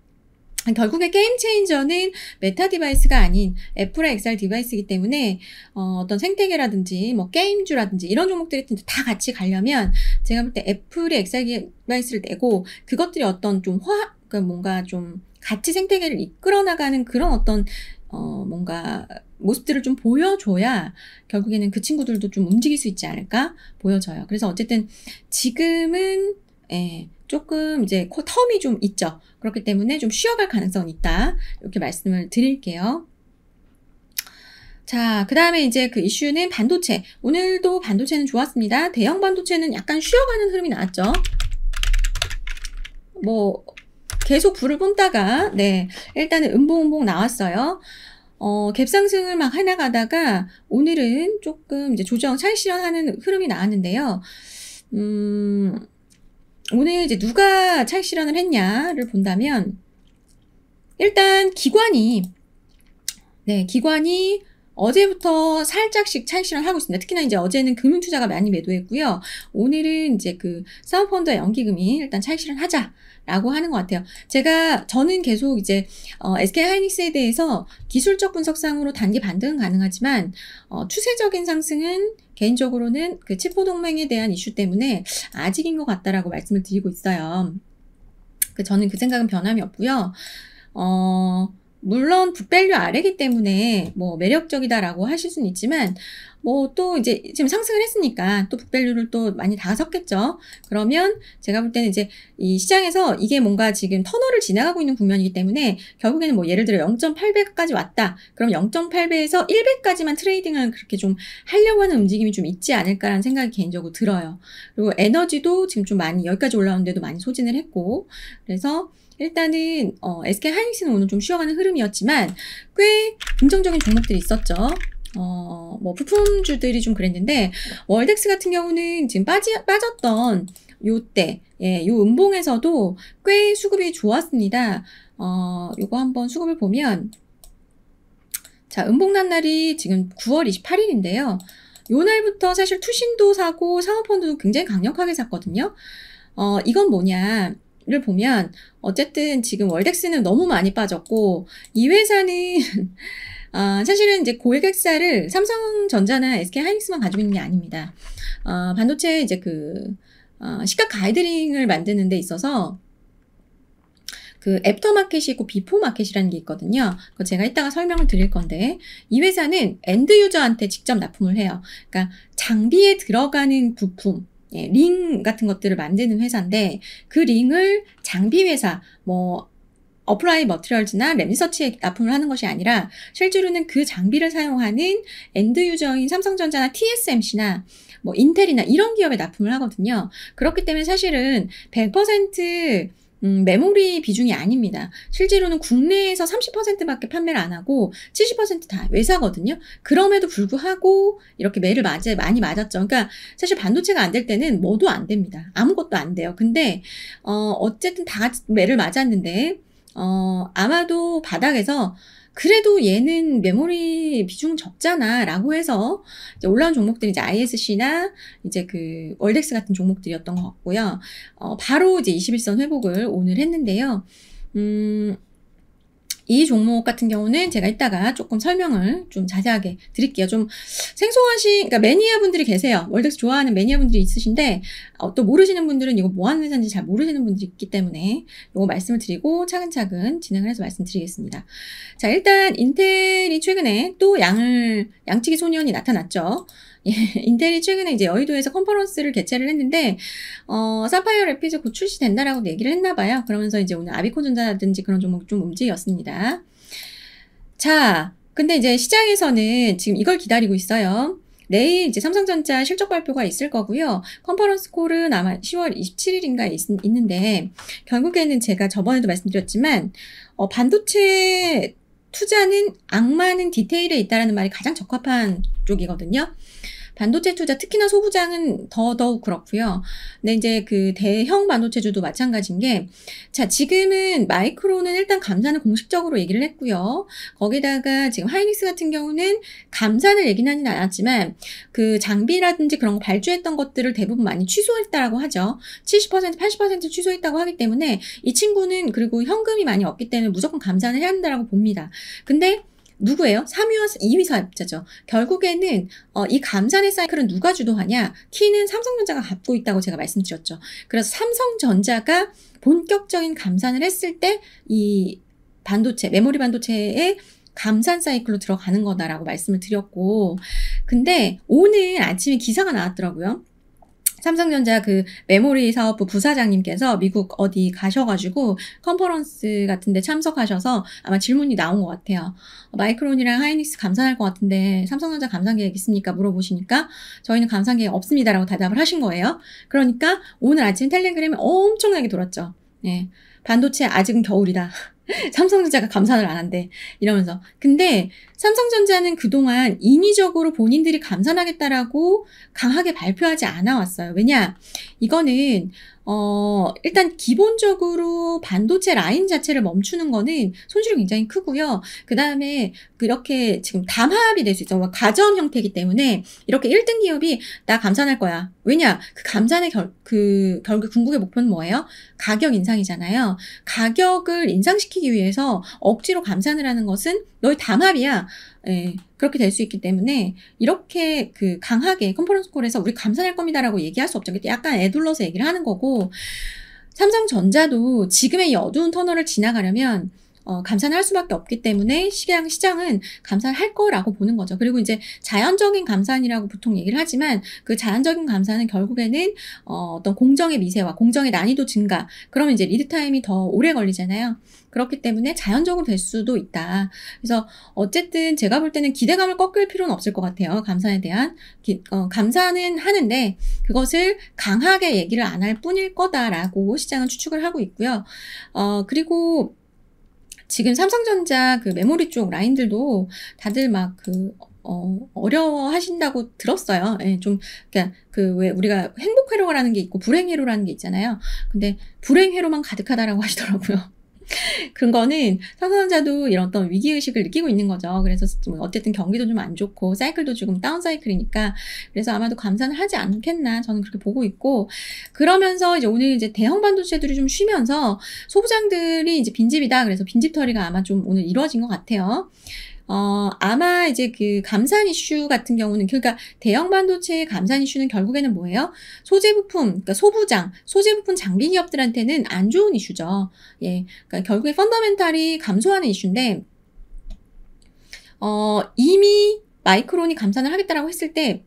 결국에 게임 체인저는 메타 디바이스가 아닌 애플의 XR 디바이스이기 때문에 어, 떤 생태계라든지 뭐 게임주라든지 이런 종목들이 다 같이 가려면 제가 볼 때애플의 XR 디바이스를 내고 그것들이 어떤 좀 화, 그 뭔가 좀 같이 생태계를 이끌어 나가는 그런 어떤 어, 뭔가 모습들을 좀 보여줘야 결국에는 그 친구들도 좀 움직일 수 있지 않을까 보여져요. 그래서 어쨌든 지금은 예, 조금 이제 코 텀이 좀 있죠. 그렇기 때문에 좀 쉬어갈 가능성이 있다. 이렇게 말씀을 드릴게요. 자, 그 다음에 이제 그 이슈는 반도체. 오늘도 반도체는 좋았습니다. 대형 반도체는 약간 쉬어가는 흐름이 나왔죠. 뭐, 계속 불을 뿜다가, 네, 일단은 음봉음봉 나왔어요. 어, 갭상승을 막 하나 가다가 오늘은 조금 이제 조정 찰실현하는 흐름이 나왔는데요. 음, 오늘 이제 누가 찰실현을 했냐를 본다면 일단 기관이 네 기관이 어제부터 살짝씩 차실현 하고 있습니다. 특히나 이제 어제는 금융투자가 많이 매도했고요. 오늘은 이제 그 사모펀드와 연기금이 일단 차실현 하자. 라고 하는 것 같아요. 제가, 저는 계속 이제, 어, SK 하이닉스에 대해서 기술적 분석상으로 단기 반등은 가능하지만, 어, 추세적인 상승은 개인적으로는 그 치포 동맹에 대한 이슈 때문에 아직인 것 같다라고 말씀을 드리고 있어요. 그 저는 그 생각은 변함이 없고요. 어, 물론 북밸류 아래기 때문에 뭐 매력적이다라고 하실 수는 있지만 뭐또 어, 이제 지금 상승을 했으니까 또 북밸류를 또 많이 다가섰겠죠. 그러면 제가 볼 때는 이제 이 시장에서 이게 뭔가 지금 터널을 지나가고 있는 국면이기 때문에 결국에는 뭐 예를 들어 0.8배까지 왔다. 그럼 0.8배에서 1배까지만 트레이딩을 그렇게 좀 하려고 하는 움직임이 좀 있지 않을까라는 생각이 개인적으로 들어요. 그리고 에너지도 지금 좀 많이 여기까지 올라오는데도 많이 소진을 했고 그래서 일단은 어, SK 하이닉스는 오늘 좀 쉬어가는 흐름이었지만 꽤 긍정적인 종목들이 있었죠. 어, 어, 뭐 부품주들이 좀 그랬는데 월덱스 같은 경우는 지금 빠지, 빠졌던 요때 예, 요 음봉에서도 꽤 수급이 좋았습니다. 어, 요거 한번 수급을 보면 자, 음봉 난 날이 지금 9월 28일인데요. 요 날부터 사실 투신도 사고 상업펀드도 굉장히 강력하게 샀거든요. 어, 이건 뭐냐? 를 보면 어쨌든 지금 월덱스는 너무 많이 빠졌고 이 회사는 어, 사실은 이제 고액 흑사를 삼성전자나 SK 하이닉스만 가지고 있는 게 아닙니다. 어, 반도체 이제 그 어, 시각 가이드링을 만드는 데 있어서 그 애프터마켓이 있고 비포마켓이라는 게 있거든요. 그 제가 이따가 설명을 드릴 건데 이 회사는 엔드유저한테 직접 납품을 해요. 그러니까 장비에 들어가는 부품 예, 링 같은 것들을 만드는 회사인데 그 링을 장비 회사 뭐 어플라이 머티리얼즈나 램리서치에 납품을 하는 것이 아니라 실제로는 그 장비를 사용하는 엔드 유저인 삼성전자나 TSMC나 뭐 인텔이나 이런 기업에 납품을 하거든요. 그렇기 때문에 사실은 100% 음, 메모리 비중이 아닙니다. 실제로는 국내에서 30%밖에 판매를 안 하고 70%다 외사거든요. 그럼에도 불구하고 이렇게 매를 맞아, 많이 맞았죠. 그러니까 사실 반도체가 안 될 때는 뭐도 안 됩니다. 아무것도 안 돼요. 근데 어, 어쨌든 다 매를 맞았는데 어, 아마도 바닥에서 그래도 얘는 메모리 비중 적잖아 라고 해서 올라온 종목들이 이제 ISC나 이제 그 월덱스 같은 종목들이었던 것 같고요. 어, 바로 이제 21선 회복을 오늘 했는데요. 음, 이 종목 같은 경우는 제가 이따가 조금 설명을 좀 자세하게 드릴게요. 좀 생소하신, 그러니까 매니아 분들이 계세요. 월드엑스 좋아하는 매니아 분들이 있으신데, 어, 또 모르시는 분들은 이거 뭐 하는 회사인지 잘 모르시는 분들이 있기 때문에 이거 말씀을 드리고 차근차근 진행을 해서 말씀드리겠습니다. 자, 일단 인텔이 최근에 또 양을, 양치기 소년이 나타났죠. 예, 인텔이 최근에 이제 여의도에서 컨퍼런스를 개최를 했는데 어, 사파이어 래피즈 곧 출시된다라고 얘기를 했나 봐요. 그러면서 이제 오늘 아비콘전자라든지 그런 종목 좀 움직였습니다. 자, 근데 이제 시장에서는 지금 이걸 기다리고 있어요. 내일 이제 삼성전자 실적 발표가 있을 거고요. 컨퍼런스 콜은 아마 10월 27일인가 있, 는데 결국에는 제가 저번에도 말씀드렸지만 어, 반도체 투자는 악마는 디테일에 있다라는 말이 가장 적합한 쪽이거든요. 반도체 투자 특히나 소부장은 더더욱 그렇고요. 근데 이제 그 대형 반도체주도 마찬가지인 게 자, 지금은 마이크로는 일단 감산을 공식적으로 얘기를 했고요. 거기다가 지금 하이닉스 같은 경우는 감산을 얘기는 않았지만 그 장비라든지 그런 거 발주했던 것들을 대부분 많이 취소했다라고 하죠. 70% 80% 취소했다고 하기 때문에 이 친구는 그리고 현금이 많이 없기 때문에 무조건 감산을 해야 한다라고 봅니다. 근데 누구예요? 3위와 2위 사업자죠. 결국에는 어, 이 감산의 사이클은 누가 주도하냐? 키는 삼성전자가 갖고 있다고 제가 말씀드렸죠. 그래서 삼성전자가 본격적인 감산을 했을 때 이 반도체, 메모리 반도체의 감산 사이클로 들어가는 거다라고 말씀을 드렸고, 근데 오늘 아침에 기사가 나왔더라고요. 삼성전자 그 메모리 사업부 부사장님께서 미국 어디 가셔가지고 컨퍼런스 같은데 참석하셔서 아마 질문이 나온 것 같아요. 마이크론이랑 하이닉스 감산할 것 같은데 삼성전자 감산 계획 있습니까? 물어보시니까 저희는 감산 계획 없습니다라고 대답을 하신 거예요. 그러니까 오늘 아침 텔레그램이 엄청나게 돌았죠. 예. 반도체 아직은 겨울이다. 삼성전자가 감산을 안 한대. 이러면서. 근데 삼성전자는 그동안 인위적으로 본인들이 감산하겠다라고 강하게 발표하지 않아왔어요. 왜냐? 이거는 어, 일단 기본적으로 반도체 라인 자체를 멈추는 거는 손실이 굉장히 크고요. 그 다음에 그렇게 지금 담합이 될 수 있죠. 뭐 가전 형태이기 때문에 이렇게 1등 기업이 나 감산할 거야. 왜냐? 그 감산의 결, 그, 결국 그 궁극의 목표는 뭐예요? 가격 인상이잖아요. 가격을 인상시키기 위해서 억지로 감산을 하는 것은 너의 담합이야. 예. 그렇게 될 수 있기 때문에 이렇게 그 강하게 컨퍼런스 콜에서 우리 감산할 겁니다라고 얘기할 수 없죠. 약간 애둘러서 얘기를 하는 거고 삼성전자도 지금의 어두운 터널을 지나가려면 어, 감산할 수밖에 없기 때문에 시장 시장은 감산할 거라고 보는 거죠. 그리고 이제 자연적인 감산이라고 보통 얘기를 하지만 그 자연적인 감산은 결국에는 어, 어떤 공정의 미세와 공정의 난이도 증가. 그러면 이제 리드 타임이 더 오래 걸리잖아요. 그렇기 때문에 자연적으로 될 수도 있다. 그래서 어쨌든 제가 볼 때는 기대감을 꺾을 필요는 없을 것 같아요. 감사에 대한 기, 어, 감사는 하는데 그것을 강하게 얘기를 안 할 뿐일 거다라고 시장은 추측을 하고 있고요. 어, 그리고 지금 삼성전자 그 메모리 쪽 라인들도 다들 막 그 어, 어려워하신다고 들었어요. 예, 좀, 그니까, 그, 왜, 우리가 행복회로라는 게 있고, 불행회로라는 게 있잖아요. 근데, 불행회로만 가득하다라고 하시더라고요. 그런 거는 상상자도 이런 어떤 위기의식을 느끼고 있는 거죠. 그래서 뭐 어쨌든 경기도 좀 안 좋고 사이클도 조금 다운 사이클이니까 그래서 아마도 감산을 하지 않겠나 저는 그렇게 보고 있고 그러면서 이제 오늘 이제 대형 반도체들이 좀 쉬면서 소부장들이 이제 빈집이다. 그래서 빈집 털이가 아마 좀 오늘 이루어진 것 같아요. 어, 아마 이제 그 감산 이슈 같은 경우는 그러니까 대형 반도체의 감산 이슈는 결국에는 뭐예요? 소재 부품, 그러니까 소부장, 소재 부품 장비 기업들한테는 안 좋은 이슈죠. 예. 그러니까 결국에 펀더멘탈이 감소하는 이슈인데 어, 이미 마이크론이 감산을 하겠다라고 했을 때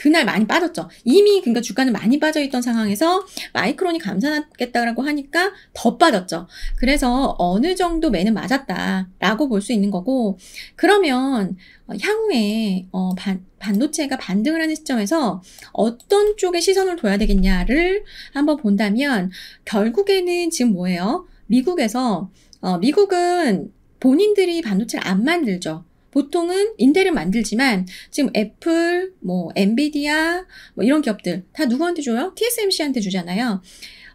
그날 많이 빠졌죠. 이미 그러니까 주가는 많이 빠져 있던 상황에서 마이크론이 감산하겠다라고 하니까 더 빠졌죠. 그래서 어느 정도 매는 맞았다라고 볼 수 있는 거고 그러면 어, 향후에 어, 반, 반도체가 반등을 하는 시점에서 어떤 쪽에 시선을 둬야 되겠냐를 한번 본다면 결국에는 지금 뭐예요? 미국에서 어, 미국은 본인들이 반도체를 안 만들죠. 보통은 인텔은 만들지만 지금 애플, 뭐 엔비디아 뭐 이런 기업들 다 누구한테 줘요? TSMC한테 주잖아요.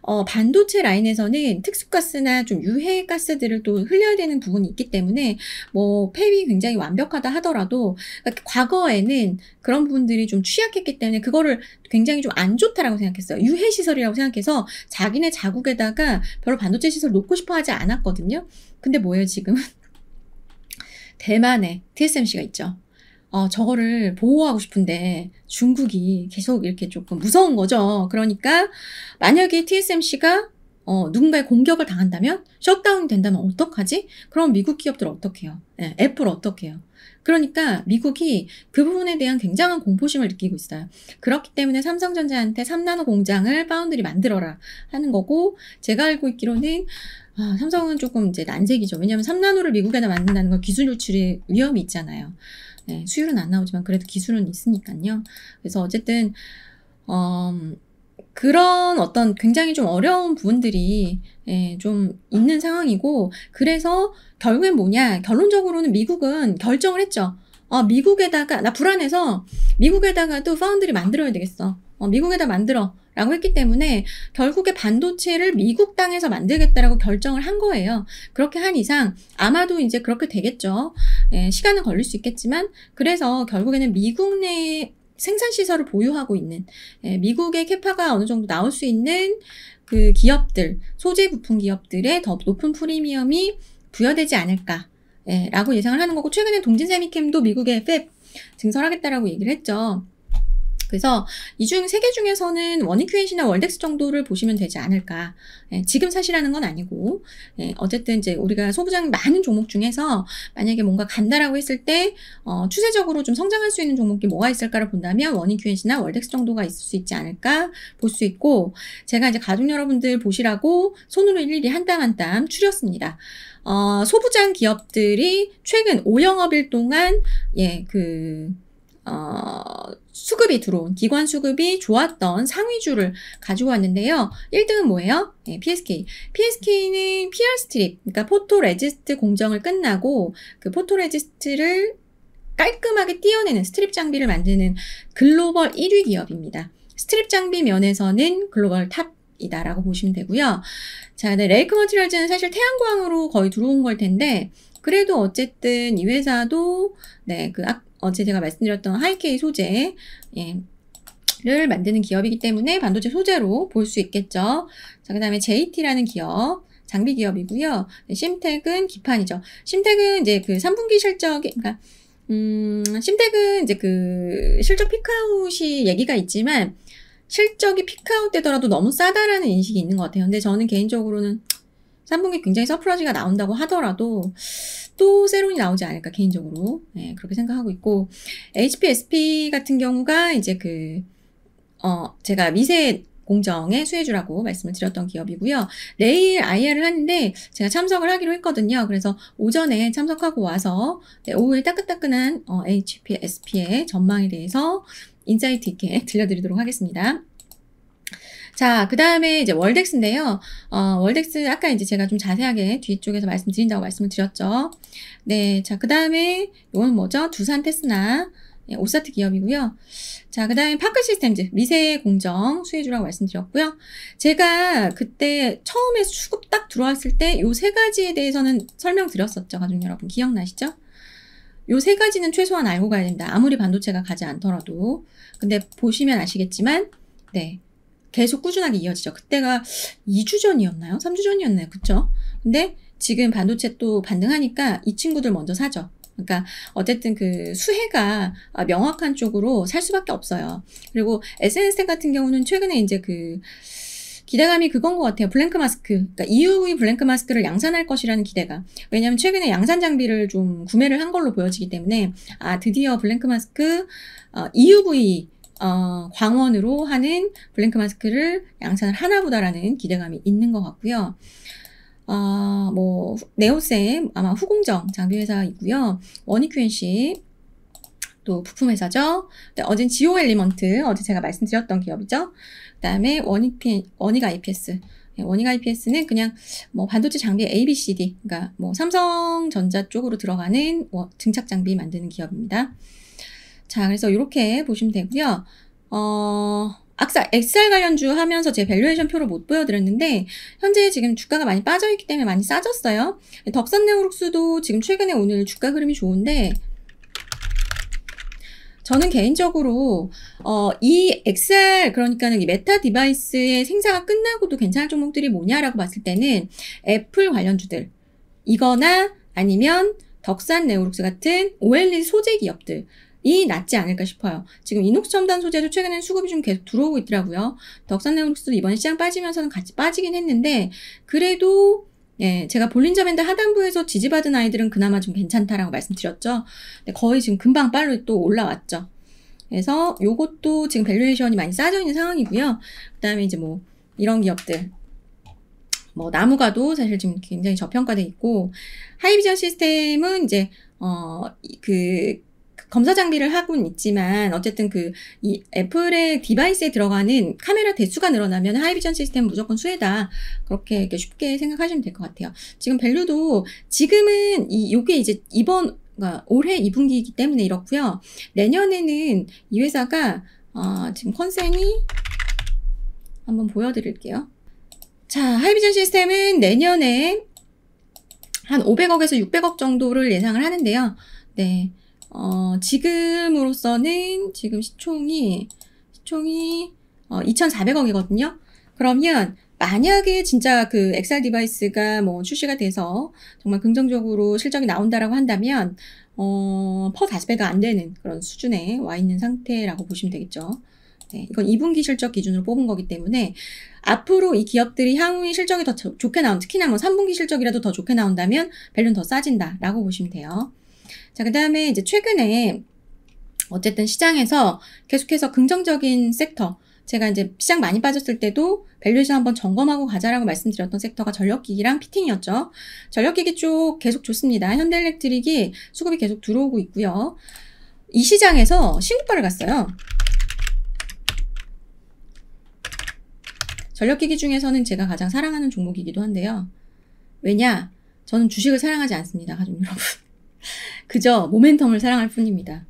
어, 반도체 라인에서는 특수가스나 좀 유해 가스들을 또 흘려야 되는 부분이 있기 때문에 뭐 팹이 굉장히 완벽하다 하더라도 그러니까 과거에는 그런 부분들이 좀 취약했기 때문에 그거를 굉장히 좀 안 좋다라고 생각했어요. 유해 시설이라고 생각해서 자기네 자국에다가 별로 반도체 시설 놓고 싶어 하지 않았거든요. 근데 뭐예요 지금은? 대만에 TSMC가 있죠. 어, 저거를 보호하고 싶은데 중국이 계속 이렇게 조금 무서운 거죠. 그러니까 만약에 TSMC가 어, 누군가의 공격을 당한다면 셧다운 된다면 어떡하지? 그럼 미국 기업들 어떡 해요? 네, 예, 애플 어떡 해요? 그러니까 미국이 그 부분에 대한 굉장한 공포심을 느끼고 있어요. 그렇기 때문에 삼성전자한테 3나노 공장을 파운드리 만들어라 하는 거고 제가 알고 있기로는 아, 삼성은 조금 이제 난색이죠. 왜냐하면 3나노를 미국에다 만든다는 건 기술 유출의 위험이 있잖아요. 네, 수율은 안 나오지만 그래도 기술은 있으니까요. 그래서 어쨌든 어, 그런 어떤 굉장히 좀 어려운 부분들이 예, 좀 있는 상황이고 그래서 결국엔 뭐냐 결론적으로는 미국은 결정을 했죠. 어, 미국에다가 나 불안해서 미국에다가도 파운드리 만들어야 되겠어. 어, 미국에다 만들어. 라고 했기 때문에 결국에 반도체를 미국 땅에서 만들겠다라고 결정을 한 거예요. 그렇게 한 이상 아마도 이제 그렇게 되겠죠. 예, 시간은 걸릴 수 있겠지만 그래서 결국에는 미국 내 생산시설을 보유하고 있는 예, 미국의 캐파가 어느 정도 나올 수 있는 그 기업들, 소재 부품 기업들의 더 높은 프리미엄이 부여되지 않을까. 예, 라고 예상을 하는 거고 최근에 동진 세미캠도 미국의 팹 증설하겠다라고 얘기를 했죠. 그래서 이 중 세 개 중에서는 원인큐 n c 나 월덱스 정도를 보시면 되지 않을까. 예, 지금 사실하는건 아니고 예, 어쨌든 이제 우리가 소부장 많은 종목 중에서 만약에 뭔가 간다라고 했을 때 어, 추세적으로 좀 성장할 수 있는 종목이 뭐가 있을까를 본다면 원인큐 n c 나 월덱스 정도가 있을 수 있지 않을까 볼 수 있고 제가 이제 가족 여러분들 보시라고 손으로 일일이 한 땀 한 땀 추렸습니다. 어, 소부장 기업들이 최근 5영업일 동안 예, 그 어, 수급이 들어온 기관 수급이 좋았던 상위주를 가지고 왔는데요. 1등은 뭐예요? 네, 예, PSK. PSK는 PR 스트립, 그러니까 포토 레지스트 공정을 끝나고 그 포토 레지스트를 깔끔하게 띄어내는 스트립 장비를 만드는 글로벌 1위 기업입니다. 스트립 장비 면에서는 글로벌 탑 이다라고 보시면 되고요. 자, 네, 레이크 머티리얼즈는 사실 태양광으로 거의 들어온 걸 텐데 그래도 어쨌든 이 회사도 네, 그 아, 어제 제가 말씀드렸던 하이케이 소재, 예, 를 만드는 기업이기 때문에 반도체 소재로 볼 수 있겠죠. 자, 그 다음에 JT라는 기업. 장비 기업이고요. 네, 심텍은 기판이죠. 심텍은 이제 그 3분기 실적 그러니까, 음, 심텍은 이제 그 실적 피크아웃이 얘기가 있지만, 실적이 피크아웃 되더라도 너무 싸다라는 인식이 있는 것 같아요. 근데 저는 개인적으로는 3분기 굉장히 서프라이즈가 나온다고 하더라도, 또새로운이 나오지 않을까 개인적으로 네, 그렇게 생각하고 있고 HP, SP 같은 경우가 이제 그 어, 제가 미세 공정의 수혜주라고 말씀을 드렸던 기업이고요. 내일 IR을 하는데 제가 참석을 하기로 했거든요. 그래서 오전에 참석하고 와서 네, 오후에 따끈따끈한 어, HPSP의 전망에 대해서 인사이트 있게 들려드리도록 하겠습니다. 자, 그 다음에 이제 월덱스인데요. 어, 월덱스 아까 이제 제가 좀 자세하게 뒤쪽에서 말씀드린다고 말씀을 드렸죠. 네, 자, 그 다음에 이건 뭐죠? 두산 테스나. 예, 오사트 기업이고요. 자, 그 다음에 파크 시스템즈, 미세 공정 수혜주라고 말씀드렸고요. 제가 그때 처음에 수급 딱 들어왔을 때 요 세 가지에 대해서는 설명드렸었죠. 가족 여러분 기억나시죠? 요 세 가지는 최소한 알고 가야 된다. 아무리 반도체가 가지 않더라도. 근데 보시면 아시겠지만, 네. 계속 꾸준하게 이어지죠. 그때가 2주 전이었나요? 3주 전이었나요? 그쵸? 근데 지금 반도체 또 반등하니까 이 친구들 먼저 사죠. 그러니까 어쨌든 그 수혜가 아, 명확한 쪽으로 살 수밖에 없어요. 그리고 SNS 같은 경우는 최근에 이제 그 기대감이 그건 것 같아요. 블랭크 마스크. 그러니까 e u v 블랭크 마스크를 양산할 것이라는 기대가 왜냐하면 최근에 양산 장비를 좀 구매를 한 걸로 보여지기 때문에 아 드디어 블랭크 마스크 어, EUV 어, 광원으로 하는 블랭크 마스크를 양산을 하나보다라는 기대감이 있는 것 같고요. 어, 뭐 네오셈 아마 후공정 장비회사이고요. 원익QNC 또 부품회사죠. 어젠 지오 엘리먼트 어제 제가 말씀드렸던 기업이죠. 그다음에 원익 원익 IPS 예, 원익 IPS는 그냥 뭐 반도체 장비 ABCD 그러니까 뭐 삼성전자 쪽으로 들어가는 증착 장비 만드는 기업입니다. 자, 그래서 이렇게 보시면 되고요. 어, 악사 엑셀 관련주 하면서 제 밸류에이션 표를 못 보여드렸는데 현재 지금 주가가 많이 빠져있기 때문에 많이 싸졌어요. 덥산네오룩스도 지금 최근에 오늘 주가 흐름이 좋은데 저는 개인적으로 어, 이 엑셀 그러니까는 메타 디바이스의 생사가 끝나고도 괜찮은 종목들이 뭐냐라고 봤을 때는 애플 관련주들 이거나 아니면 덕산 네오룩스 같은 OLED 소재 기업들 이 낫지 않을까 싶어요. 지금 이녹스 첨단 소재도 최근엔 수급이 좀 계속 들어오고 있더라고요. 덕산나노록스도 이번 시장 빠지면서는 같이 빠지긴 했는데 그래도 예, 제가 볼린저 밴드 하단부에서 지지받은 아이들은 그나마 좀 괜찮다라고 말씀드렸죠. 근데 거의 지금 금방 빨로 또 올라왔죠. 그래서 요것도 지금 밸류에이션이 많이 싸져 있는 상황이고요. 그다음에 이제 뭐 이런 기업들 뭐 나무가도 사실 지금 굉장히 저평가돼 있고 하이비전 시스템은 이제 어그 검사 장비를 하고는 있지만 어쨌든 그이 애플의 디바이스에 들어가는 카메라 대수가 늘어나면 하이비전 시스템 무조건 수혜다 그렇게 이렇게 쉽게 생각하시면 될 것 같아요. 지금 밸류도 지금은 이 요게 이제 이번 그러니까 올해 2분기이기 때문에 이렇고요. 내년에는 이 회사가 어, 지금 컨셉이 한번 보여드릴게요. 자, 하이비전 시스템은 내년에 한 500억에서 600억 정도를 예상을 하는데요. 네. 어, 지금으로서는 지금 시총이 시총이 어, 2,400억이거든요. 그러면 만약에 진짜 그 XR 디바이스가 뭐 출시가 돼서 정말 긍정적으로 실적이 나온다라고 한다면 어, 퍼4 0배가안 되는 그런 수준에 와 있는 상태라고 보시면 되겠죠. 네, 이건 2분기 실적 기준으로 뽑은 거기 때문에 앞으로 이 기업들이 향후에 실적이 더 좋게 나온, 특히나 뭐 3분기 실적이라도 더 좋게 나온다면 밸런더 싸진다라고 보시면 돼요. 자, 그 다음에 이제 최근에 어쨌든 시장에서 계속해서 긍정적인 섹터, 제가 이제 시장 많이 빠졌을 때도 밸류에이션 한번 점검하고 가자라고 말씀드렸던 섹터가 전력기기랑 피팅이었죠. 전력기기 쪽 계속 좋습니다. 현대일렉트릭이 수급이 계속 들어오고 있고요. 이 시장에서 신고가을 갔어요. 전력기기 중에서는 제가 가장 사랑하는 종목이기도 한데요. 왜냐? 저는 주식을 사랑하지 않습니다, 가족 여러분. 그저 모멘텀을 사랑할 뿐입니다.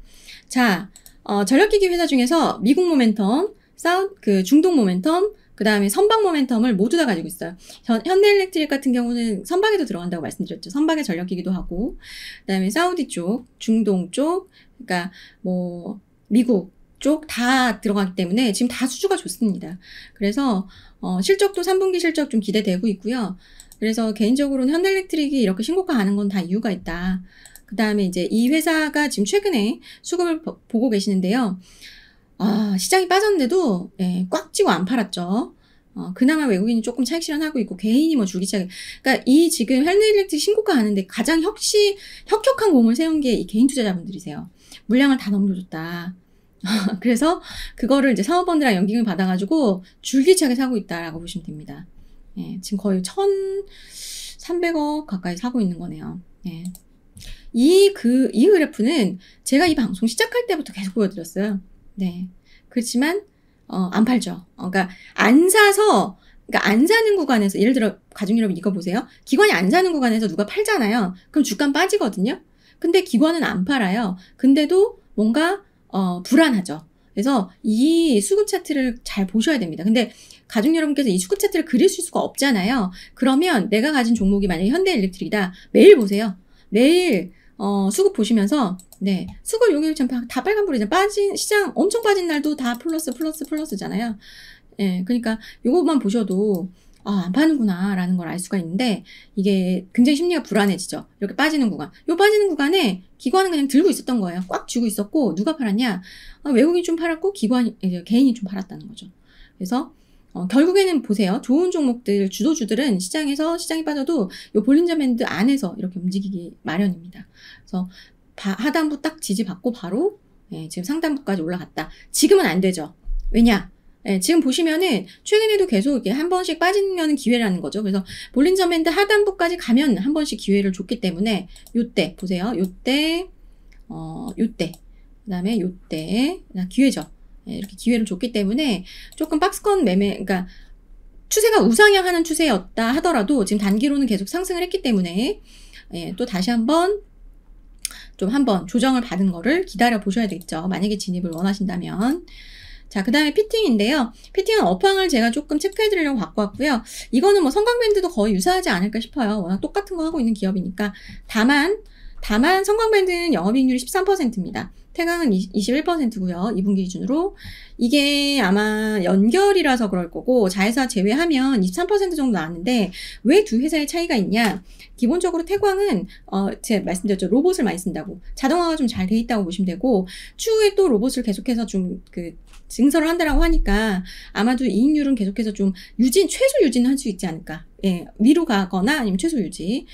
자, 어, 전력기기 회사 중에서 미국 모멘텀, 사우, 그 중동 모멘텀, 그 다음에 선박 모멘텀을 모두 다 가지고 있어요. 현, 현대일렉트릭 같은 경우는 선박에도 들어간다고 말씀드렸죠. 선박의 전력기기도 하고, 그 다음에 사우디 쪽, 중동 쪽, 그러니까 뭐 미국 쪽 다 들어가기 때문에 지금 다 수주가 좋습니다. 그래서 어, 실적도 3분기 실적 좀 기대되고 있고요. 그래서 개인적으로는 현대일렉트릭이 이렇게 신고가 하는 건 다 이유가 있다. 그 다음에 이제 이 회사가 지금 최근에 수급을 보고 계시는데요. 아, 시장이 빠졌는데도 예, 꽉 쥐고 안 팔았죠. 어, 그나마 외국인이 조금 차익 실현하고 있고 개인이 뭐 줄기 차익. 그니까이 지금 헬리일렉트 신고가 하는데 가장 혁시 혁혁한 공을 세운 게 이 개인 투자자분들이세요. 물량을 다 넘겨줬다. 그래서 그거를 이제 사업원들랑 이 연기금 받아가지고 줄기차게 사고 있다라고 보시면 됩니다. 예, 지금 거의 1,300억 가까이 사고 있는 거네요. 예. 이 그, 이 그래프는 제가 이 방송 시작할 때부터 계속 보여드렸어요. 네. 그렇지만, 어, 안 팔죠. 어, 그러니까 안 사서, 그러니까 안 사는 구간에서, 예를 들어, 가족 여러분 이거 보세요. 기관이 안 사는 구간에서 누가 팔잖아요. 그럼 주간 빠지거든요. 근데 기관은 안 팔아요. 근데도 뭔가, 어, 불안하죠. 그래서 이 수급 차트를 잘 보셔야 됩니다. 근데 가족 여러분께서 이 수급 차트를 그릴 수가 없잖아요. 그러면 내가 가진 종목이 만약에 현대엘렉트릭이다 매일 보세요. 매일 어, 수급 보시면서 네 수급 요기전금다 빨간불이죠 빠진 시장 엄청 빠진 날도 다 플러스 플러스 플러스잖아요 예 그러니까 요것만 보셔도 아, 안 파는구나, 라는 걸 알 수가 있는데, 이게 굉장히 심리가 불안해지죠. 이렇게 빠지는 구간. 요 빠지는 구간에 기관은 그냥 들고 있었던 거예요. 꽉 쥐고 있었고, 누가 팔았냐? 아, 외국인 이좀 팔았고, 기관, 개인이 좀 팔았다는 거죠. 그래서, 어, 결국에는 보세요. 좋은 종목들 주도주들은 시장에서 시장이 빠져도 요 볼린저 밴드 안에서 이렇게 움직이기 마련입니다. 그래서 바, 하단부 딱 지지받고 바로 예, 지금 상단부까지 올라갔다. 지금은 안 되죠. 왜냐? 예, 지금 보시면은 최근에도 계속 이게 렇한 번씩 빠지는 기회라는 거죠. 그래서 볼린저 밴드 하단부까지 가면 한 번씩 기회를 줬기 때문에 요때 보세요. 요때 어 요때 그다음에 요때 기회죠. 예, 이렇게 기회를 줬기 때문에 조금 박스권 매매, 그러니까 추세가 우상향하는 추세였다 하더라도 지금 단기로는 계속 상승을 했기 때문에 예, 또 다시 한번 좀 한번 조정을 받은 거를 기다려 보셔야 되겠죠. 만약에 진입을 원하신다면. 자, 그 다음에 피팅인데요. 피팅은 업황을 제가 조금 체크해 드리려고 갖고 왔고요. 이거는 뭐 성광밴드도 거의 유사하지 않을까 싶어요. 워낙 똑같은 거 하고 있는 기업이니까. 다만, 다만 성광밴드는 영업이익률이 13%입니다. 태강은 21%고요. 2분기 기준으로 이게 아마 연결이라서 그럴 거고 자회사 제외하면 23% 정도 나왔는데 왜 두 회사의 차이가 있냐? 기본적으로 태광은 어 제가 말씀드렸죠 로봇을 많이 쓴다고 자동화가 좀 잘 돼 있다고 보시면 되고 추후에 또 로봇을 계속해서 좀그 증설을 한다라고 하니까 아마도 이익률은 계속해서 좀 유진 최소 유진을 할수 있지 않을까? 예 위로 가거나 아니면 최소 유지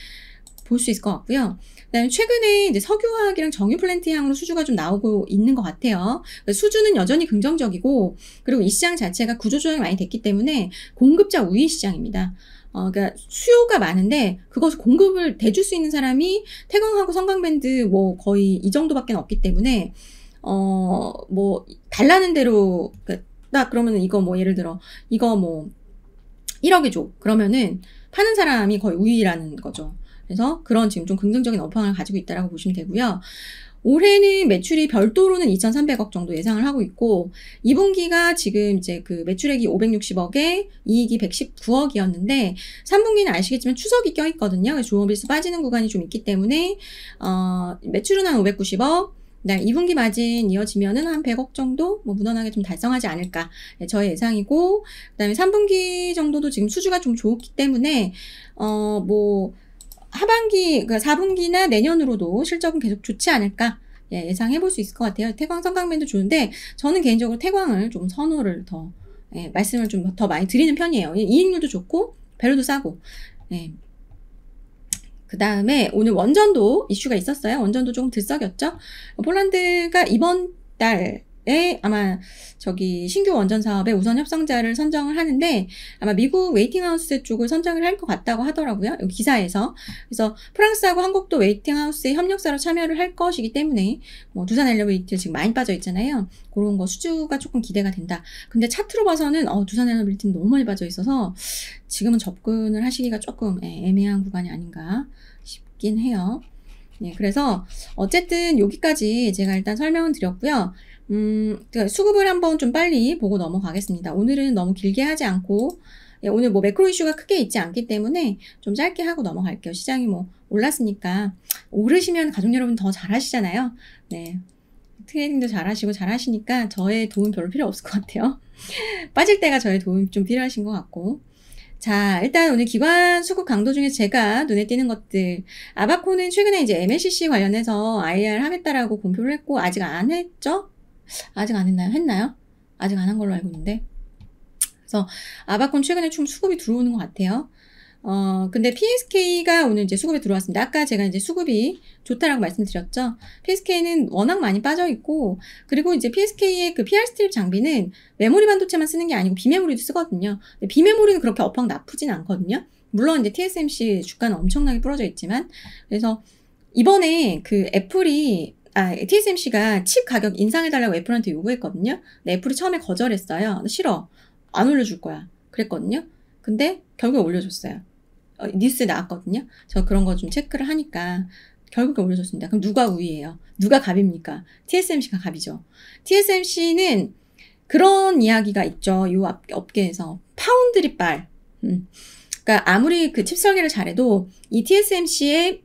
볼 수 있을 것 같고요. 그다음에 최근에 이제 석유화학이랑 정유 플랜트 향으로 수주가 좀 나오고 있는 것 같아요. 수주는 여전히 긍정적이고 그리고 이 시장 자체가 구조 조정이 많이 됐기 때문에 공급자 우위 시장입니다. 어, 그러니까 수요가 많은데 그것을 공급을 대줄 수 있는 사람이 태광하고 성광밴드 뭐 거의 이 정도밖에 없기 때문에 어뭐 달라는 대로 그러니까 나 그러면 이거 뭐 예를 들어 이거 뭐 1억에 줘 그러면은 파는 사람이 거의 우위라는 거죠. 그래서 그런 지금 좀 긍정적인 업황을 가지고 있다라고 보시면 되고요. 올해는 매출이 별도로는 2,300억 정도 예상을 하고 있고 2분기가 지금 이제 그 매출액이 560억에 이익이 119억이었는데 3분기는 아시겠지만 추석이 껴 있거든요. 조업비스 빠지는 구간이 좀 있기 때문에 어 매출은 한 590억 네, 2분기 마진 이어지면은 한 100억 정도 뭐 무난하게 좀 달성하지 않을까 네, 저의 예상이고 그다음에 3분기 정도도 지금 수주가 좀 좋기 때문에 어뭐 하반기, 그러니까 4분기나 내년으로도 실적은 계속 좋지 않을까 예, 예상해 볼 수 있을 것 같아요. 태광 성강맨도 좋은데 저는 개인적으로 태광을 좀 선호를 더 예, 말씀을 좀 더 많이 드리는 편이에요. 이익률도 좋고 배로도 싸고 예. 그 다음에 오늘 원전도 이슈가 있었어요. 원전도 좀 들썩였죠. 폴란드가 이번 달에 아마 저기 신규 원전 사업에 우선 협상자를 선정을 하는데 아마 미국 웨이팅하우스 쪽을 선정을 할 것 같다고 하더라고요. 여기 기사에서. 그래서 프랑스하고 한국도 웨이팅하우스의 협력사로 참여를 할 것이기 때문에 뭐 두산 엘리베이터 지금 많이 빠져 있잖아요. 그런 거 수주가 조금 기대가 된다. 근데 차트로 봐서는 어, 두산 엘리베이터는 너무 많이 빠져 있어서 지금은 접근을 하시기가 조금 예, 애매한 구간이 아닌가 싶긴 해요. 예, 그래서 어쨌든 여기까지 제가 일단 설명을 드렸고요. 음, 그러니까 수급을 한번 좀 빨리 보고 넘어가겠습니다. 오늘은 너무 길게 하지 않고 예, 오늘 뭐 매크로 이슈가 크게 있지 않기 때문에 좀 짧게 하고 넘어갈게요. 시장이 뭐 올랐으니까 오르시면 가족 여러분 더 잘하시잖아요. 네. 트레이닝도 잘하시고 잘하시니까 저의 도움 별로 필요 없을 것 같아요. 빠질 때가 저의 도움이 좀 필요하신 것 같고. 자, 일단 오늘 기관 수급 강도 중에 제가 눈에 띄는 것들. 아바코는 최근에 이제 MLCC 관련해서 IR 하겠다라고 공표를 했고, 아직 안 했죠? 아직 안 했나요? 했나요? 아직 안 한 걸로 알고 있는데. 그래서 아바콘 최근에 좀 수급이 들어오는 것 같아요. 어, 근데 PSK가 오늘 이제 수급이 들어왔습니다. 아까 제가 이제 수급이 좋다라고 말씀드렸죠. PSK는 워낙 많이 빠져있고, 그리고 이제 PSK의 그 PR 스틸 장비는 메모리 반도체만 쓰는 게 아니고 비메모리도 쓰거든요. 비메모리는 그렇게 어펑 나쁘진 않거든요. 물론 이제 TSMC 주가는 엄청나게 부러져 있지만, 그래서 이번에 그 애플이 아, TSMC가 칩 가격 인상해달라고 애플한테 요구했거든요. 근데 애플이 처음에 거절했어요. 싫어. 안 올려줄 거야. 그랬거든요. 근데 결국에 올려줬어요. 어, 니스 나왔거든요. 저 그런 거 좀 체크를 하니까 결국에 올려줬습니다. 그럼 누가 우위예요? 누가 갑입니까? TSMC가 갑이죠. TSMC는 그런 이야기가 있죠. 요 업계에서. 파운드리 빨. 음. 그러니까 아무리 그 칩 설계를 잘해도 이 TSMC의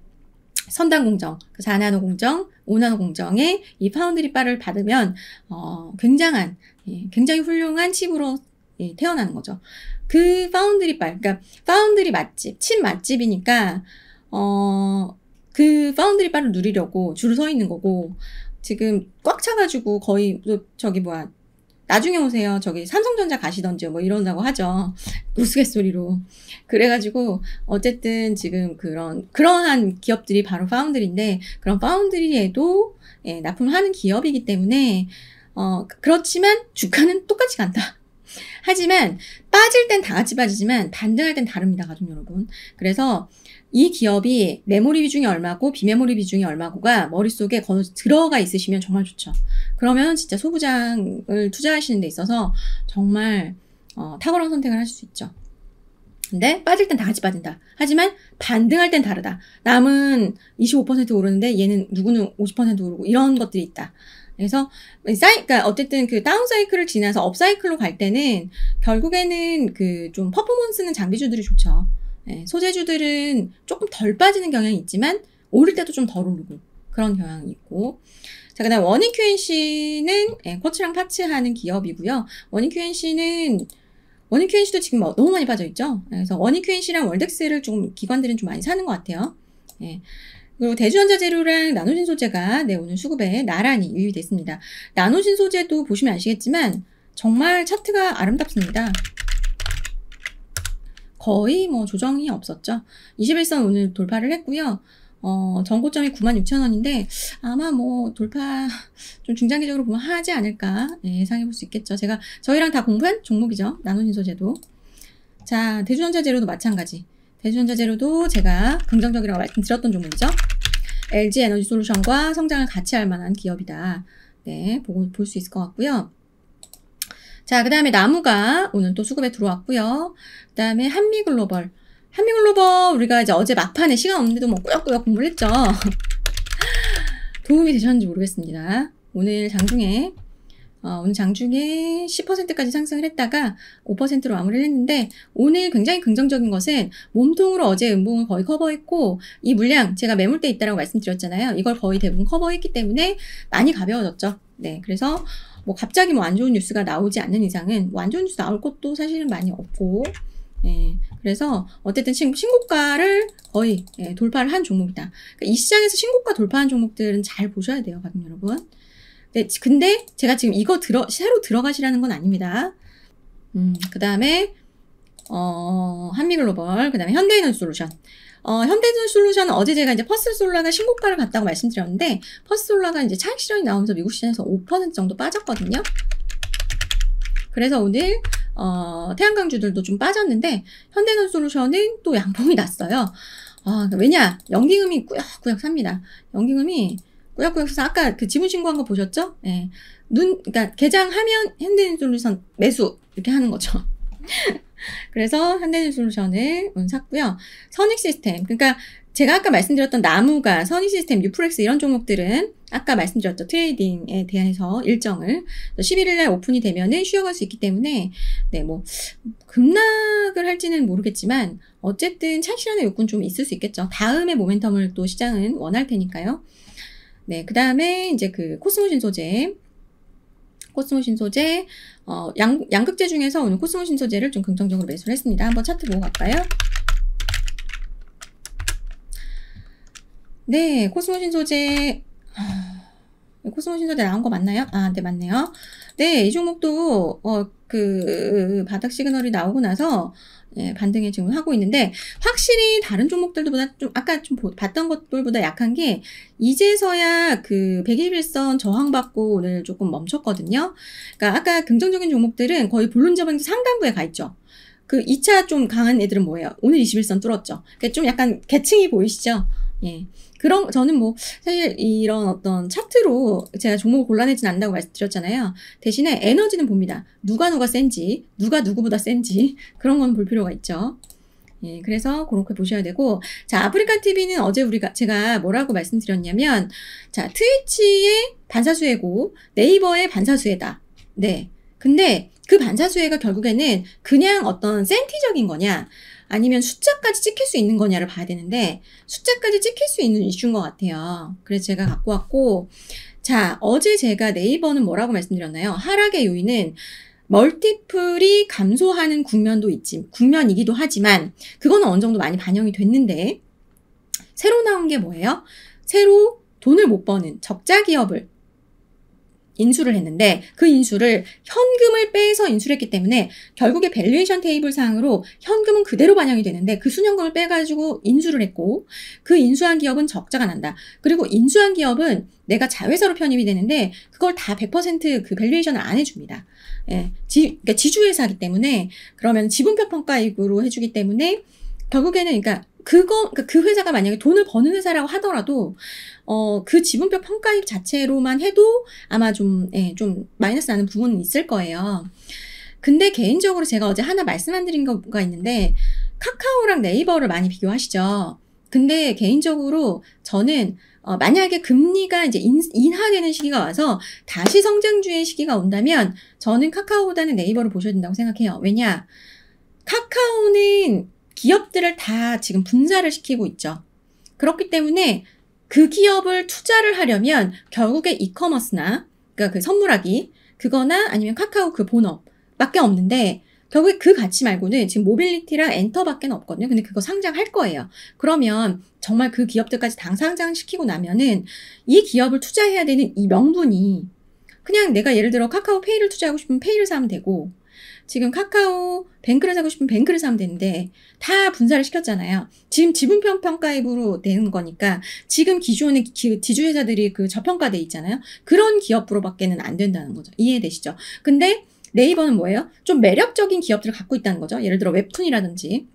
선단 공정, 그 자나노 공정, 오나노 공정에이 파운드리 바를 받으면 어, 굉장한 예, 굉장히 훌륭한 칩으로 예, 태어나는 거죠. 그 파운드리 바, 그러니까 파운드리 맛집, 칩 맛집이니까 어, 그 파운드리 바를 누리려고 줄을 서 있는 거고 지금 꽉 차가지고 거의 저기 뭐야 나중에 오세요. 저기 삼성전자 가시던지 뭐 이런다고 하죠. 우스갯소리로. 그래가지고, 어쨌든 지금 그런, 그러한 기업들이 바로 파운드리인데, 그런 파운드리에도 예, 납품하는 기업이기 때문에, 어, 그렇지만 주가는 똑같이 간다. 하지만 빠질 땐 다 같이 빠지지만 반등할 땐 다릅니다, 가족 여러분. 그래서 이 기업이 메모리 비중이 얼마고 비메모리 비중이 얼마고가 머릿속에 건 들어가 있으시면 정말 좋죠. 그러면 진짜 소부장을 투자하시는 데 있어서 정말 어, 탁월한 선택을 하실 수 있죠. 근데 빠질 땐 다 같이 빠진다. 하지만 반등할 땐 다르다. 남은 25% 오르는데 얘는 누구는 50% 오르고 이런 것들이 있다. 그래서 사이, 그러니까 어쨌든 그 다운 사이클을 지나서 업 사이클로 갈 때는 결국에는 그 좀 퍼포먼스는 장비주들이 좋죠. 예, 소재주들은 조금 덜 빠지는 경향이 있지만 오를 때도 좀 덜 오르고 그런 경향이 있고. 자, 그 다음, 원인 QNC는 예, 코치랑 파츠하는 기업이고요. 원인 QNC는 원익큐엔 씨도 지금 뭐 너무 많이 빠져있죠? 그래서 원익큐엔 씨랑 월덱스를 좀 기관들은 좀 많이 사는 것 같아요. 예. 그리고 대주전자재료랑 나노신소재가 네, 오늘 수급에 나란히 유입됐습니다. 나노신소재도 보시면 아시겠지만 정말 차트가 아름답습니다. 거의 뭐 조정이 없었죠. 21선 오늘 돌파를 했고요. 어, 전고점이 96,000원인데 아마 뭐 돌파 좀 중장기적으로 보면 하지 않을까 예, 예상해 볼 수 있겠죠. 제가 저희랑 다 공부한 종목이죠. 나노인소재도. 자, 대주전자 재료도 마찬가지. 대주전자 재료도 제가 긍정적이라고 말씀드렸던 종목이죠. LG 에너지 솔루션과 성장을 같이 할 만한 기업이다. 네, 보고 볼 수 있을 것 같고요. 자, 그 다음에 나무가 오늘 또 수급에 들어왔고요. 그 다음에 한미글로벌. 한미글로버 우리가 이제 어제 막판에 시간 없는데도 뭐 꾸역꾸역 공부를 했죠. 도움이 되셨는지 모르겠습니다. 오늘 장중에 어, 오늘 장중에 10%까지 상승을 했다가 5%로 마무리를 했는데 오늘 굉장히 긍정적인 것은 몸통으로 어제 음봉을 거의 커버했고 이 물량 제가 매물대 있다라고 말씀드렸잖아요. 이걸 거의 대부분 커버했기 때문에 많이 가벼워졌죠. 네, 그래서 뭐 갑자기 뭐 안 좋은 뉴스가 나오지 않는 이상은 뭐안 좋은 뉴스 나올 것도 사실은 많이 없고 예, 그래서 어쨌든 지금 신고가를 거의 예, 돌파를 한 종목이다. 그러니까 이 시장에서 신고가 돌파한 종목들은 잘 보셔야 돼요, 가끔 여러분. 네, 근데 제가 지금 이거 들어, 새로 들어가시라는 건 아닙니다. 음, 그 다음에 어, 한미글로벌, 그 다음에 현대에너지솔루션. 어, 현대에너지솔루션은 어제 제가 이제 퍼스솔라가 신고가를 갔다고 말씀드렸는데 퍼스솔라가 이제 차익 실현이 나오면서 미국 시장에서 5% 정도 빠졌거든요. 그래서 오늘 어, 태양광주들도 좀 빠졌는데 현대건솔루션은 또 양봉이 났어요. 어, 왜냐? 연기금이 꾸역꾸역 삽니다. 연기금이 꾸역꾸역 사서 아까 그 지분 신고한 거 보셨죠? 예. 눈, 그러니까 개장하면 현대건솔루션 매수 이렇게 하는 거죠. 그래서 현대건솔루션을 음, 샀고요. 선익 시스템, 그러니까 제가 아까 말씀드렸던 나무가 선이 시스템, 유프렉스 이런 종목들은 아까 말씀드렸죠. 트레이딩에 대해서 일정을 11일 날 오픈이 되면은 쉬어갈 수 있기 때문에 네, 뭐 급락을 할지는 모르겠지만 어쨌든 착실한는 욕구는 좀 있을 수 있겠죠. 다음에 모멘텀을 또 시장은 원할 테니까요. 네, 그다음에 이제 그 코스모 신소재 코스모 신소재 어, 양, 양극재 중에서 오늘 코스모 신소재를 좀 긍정적으로 매수를 했습니다. 한번 차트 보고 갈까요? 네, 코스모 신소재 아, 코스모 신소재 나온 거 맞나요? 아, 네, 맞네요. 네, 이 종목도 어, 그 바닥 시그널이 나오고 나서 예, 반등에 지금 하고 있는데 확실히 다른 종목들보다 좀 아까 좀 봤던 것들보다 약한 게 이제서야 그 121선 저항받고 오늘 조금 멈췄거든요. 그니까 아까 긍정적인 종목들은 거의 본론 저항 상단부에 가 있죠. 그 2차 좀 강한 애들은 뭐예요? 오늘 21선 뚫었죠. 그좀 그러니까 약간 계층이 보이시죠? 예. 그런 저는 뭐 사실 이런 어떤 차트로 제가 종목을 골라내진 않는다고 말씀드렸잖아요. 대신에 에너지는 봅니다. 누가 누가 센지, 누가 누구보다 센지 그런 건 볼 필요가 있죠. 예, 그래서 그렇게 보셔야 되고 자 아프리카 TV는 어제 우리가 제가 뭐라고 말씀드렸냐면 자 트위치의 반사수혜고 네이버의 반사수혜다. 네. 근데 그 반사수혜가 결국에는 그냥 어떤 센티적인 거냐 아니면 숫자까지 찍힐 수 있는 거냐를 봐야 되는데 숫자까지 찍힐 수 있는 이슈인 것 같아요. 그래서 제가 갖고 왔고 자 어제 제가 네이버는 뭐라고 말씀드렸나요? 하락의 요인은 멀티플이 감소하는 국면도 있지 국면이기도 하지만 그거는 어느 정도 많이 반영이 됐는데 새로 나온 게 뭐예요? 새로 돈을 못 버는 적자 기업을 인수를 했는데 그 인수를 현금을 빼서 인수했기 를 때문에 결국에 밸류에이션 테이블 상으로 현금은 그대로 반영이 되는데 그 순현금을 빼가지고 인수를 했고 그 인수한 기업은 적자가 난다. 그리고 인수한 기업은 내가 자회사로 편입이 되는데 그걸 다 100%그 밸류에이션을 안 해줍니다. 예, 지, 그러니까 지주회사기 때문에 그러면 지분표 평가액으로 해주기 때문에 결국에는 그러니까 그거 그러니까 그 회사가 만약에 돈을 버는 회사라고 하더라도 어 그 지분별 평가액 자체로만 해도 아마 좀좀 예, 좀 마이너스 나는 부분은 있을 거예요. 근데 개인적으로 제가 어제 하나 말씀 안 드린 거가 있는데 카카오랑 네이버를 많이 비교하시죠. 근데 개인적으로 저는 어, 만약에 금리가 이제 인, 인하되는 시기가 와서 다시 성장주의 시기가 온다면 저는 카카오보다는 네이버를 보셔야 된다고 생각해요. 왜냐? 카카오는 기업들을 다 지금 분사를 시키고 있죠. 그렇기 때문에 그 기업을 투자를 하려면 결국에 이커머스나 그러니까 그 선물하기 그거나 아니면 카카오 그 본업밖에 없는데 결국에 그 가치 말고는 지금 모빌리티랑 엔터밖에 없거든요. 근데 그거 상장할 거예요. 그러면 정말 그 기업들까지 당 상장시키고 나면은 이 기업을 투자해야 되는 이 명분이 그냥 내가 예를 들어 카카오페이를 투자하고 싶으면 페이를 사면 되고 지금 카카오 뱅크를 사고 싶은 뱅크를 사면 되는데 다 분사를 시켰잖아요. 지금 지분평 가액으로 되는 거니까 지금 기존의 기, 지주회사들이 그 저평가돼 있잖아요. 그런 기업으로밖에는 안 된다는 거죠. 이해되시죠? 근데 네이버는 뭐예요? 좀 매력적인 기업들을 갖고 있다는 거죠. 예를 들어 웹툰이라든지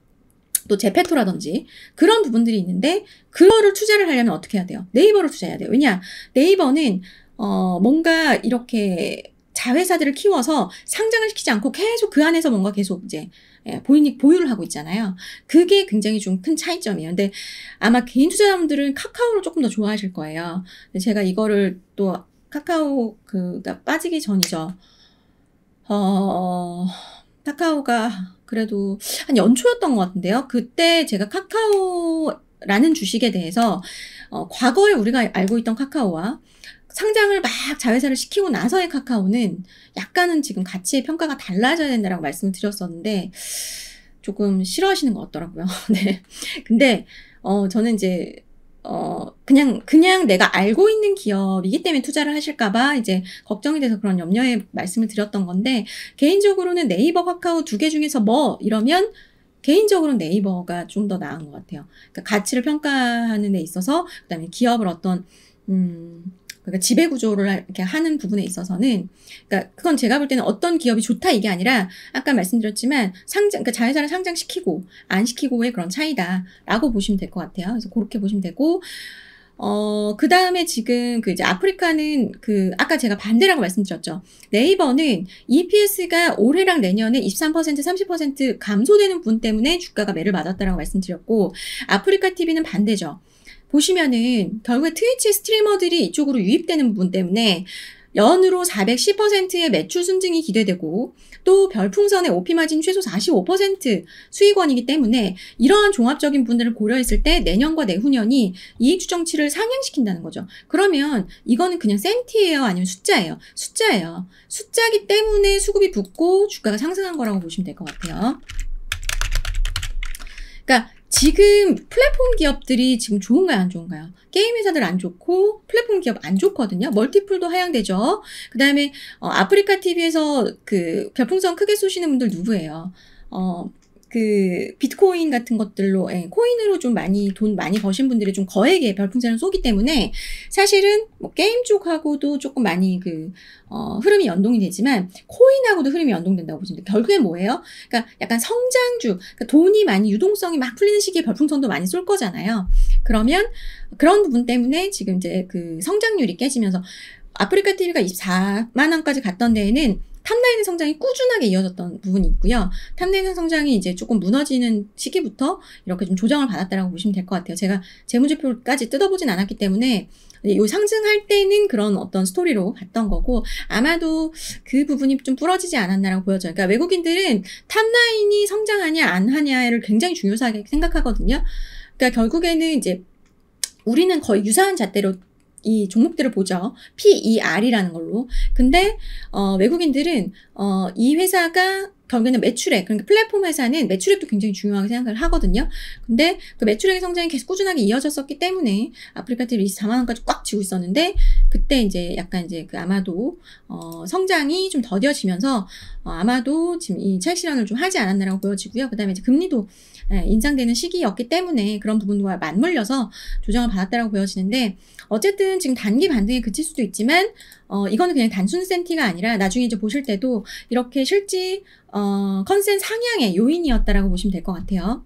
또 제페토라든지 그런 부분들이 있는데 그거를 투자를 하려면 어떻게 해야 돼요? 네이버를 투자해야 돼요. 왜냐? 네이버는 어 뭔가 이렇게 자회사들을 키워서 상장을 시키지 않고 계속 그 안에서 뭔가 계속 이제 예, 보이니 보유를 하고 있잖아요. 그게 굉장히 좀 큰 차이점이에요. 근데 아마 개인 투자자분들은 카카오를 조금 더 좋아하실 거예요. 제가 이거를 또 카카오 그가 그러니까 빠지기 전이죠. 어, 카카오가 그래도 한 연초였던 것 같은데요. 그때 제가 카카오라는 주식에 대해서 어, 과거에 우리가 알고 있던 카카오와 상장을 막 자회사를 시키고 나서의 카카오는 약간은 지금 가치의 평가가 달라져야 된다라고 말씀을 드렸었는데 조금 싫어하시는 것 같더라고요. 네. 근데 어 저는 이제 어 그냥 그냥 내가 알고 있는 기업이기 때문에 투자를 하실까봐 이제 걱정이 돼서 그런 염려의 말씀을 드렸던 건데 개인적으로는 네이버 카카오 두 개 중에서 뭐 이러면 개인적으로 네이버가 좀 더 나은 것 같아요. 그러니까 가치를 평가하는 데 있어서 그다음에 기업을 어떤 음 그러니까 지배 구조를 이렇게 하는 부분에 있어서는 그러니까 그건 제가 볼 때는 어떤 기업이 좋다 이게 아니라 아까 말씀드렸지만 상장 그러니까 자회사를 상장시키고 안 시키고의 그런 차이다라고 보시면 될 것 같아요. 그래서 그렇게 보시면 되고 어, 그 다음에 지금 그 이제 아프리카는 그 아까 제가 반대라고 말씀드렸죠. 네이버는 EPS가 올해랑 내년에 23% 30% 감소되는 분 때문에 주가가 매를 맞았다라고 말씀드렸고 아프리카 TV는 반대죠. 보시면은 결국에 트위치 스트리머들이 이쪽으로 유입되는 부분 때문에 연으로 410%의 매출 순증이 기대되고 또 별풍선의 오피 마진 최소 45% 수익원이기 때문에 이러한 종합적인 분들을 고려했을 때 내년과 내후년이 이익 추정치를 상향시킨다는 거죠. 그러면 이거는 그냥 센티예요, 아니면 숫자예요? 숫자예요. 숫자기 때문에 수급이 붙고 주가가 상승한 거라고 보시면 될 것 같아요. 그러니까 지금 플랫폼 기업들이 지금 좋은가요? 안 좋은가요? 게임 회사들 안 좋고 플랫폼 기업 안 좋거든요. 멀티플도 하향되죠. 그 다음에 어, 아프리카 TV에서 그 별풍선 크게 쏘시는 분들 누구예요? 어, 그 비트코인 같은 것들로 예, 코인으로 좀 많이 돈 많이 버신 분들이 좀 거액의 별풍선을 쏘기 때문에 사실은 뭐 게임 쪽하고도 조금 많이 그 어, 흐름이 연동이 되지만 코인하고도 흐름이 연동된다고 보시면 돼요. 결국엔 뭐예요? 그러니까 약간 성장주, 그러니까 돈이 많이 유동성이 막 풀리는 시기에 별풍선도 많이 쏠 거잖아요. 그러면 그런 부분 때문에 지금 이제 그 성장률이 깨지면서 아프리카 TV가 24만 원까지 갔던 데에는 탐라인 성장이 꾸준하게 이어졌던 부분이 있고요. 탑라인 성장이 이제 조금 무너지는 시기부터 이렇게 좀 조정을 받았다라고 보시면 될 것 같아요. 제가 재무제표까지 뜯어보진 않았기 때문에 이 상승할 때는 그런 어떤 스토리로 봤던 거고 아마도 그 부분이 좀 부러지지 않았나라고 보여져요. 그러니까 외국인들은 탑라인이 성장하냐 안 하냐를 굉장히 중요하게 생각하거든요. 그러니까 결국에는 이제 우리는 거의 유사한 잣대로 이 종목들을 보죠. PER이라는 걸로. 근데 어, 외국인들은 어, 이 회사가 결국에는 매출액, 그러니까 플랫폼 회사는 매출액도 굉장히 중요하게 생각을 하거든요. 근데 그 매출액의 성장이 계속 꾸준하게 이어졌었기 때문에 아프리카 TV 24만 원까지 꽉 치고 있었는데 그때 이제 약간 이제 그 아마도 어 성장이 좀 더뎌지면서 어 아마도 지금 이 첼시런을 좀 하지 않았나라고 보여지고요. 그다음에 이제 금리도 예, 인상되는 시기였기 때문에 그런 부분과 맞물려서 조정을 받았다라고 보여지는데 어쨌든 지금 단기 반등이 그칠 수도 있지만 어, 이거는 그냥 단순 센티가 아니라 나중에 이제 보실 때도 이렇게 실지 어, 컨센 상향의 요인이었다라고 보시면 될 것 같아요.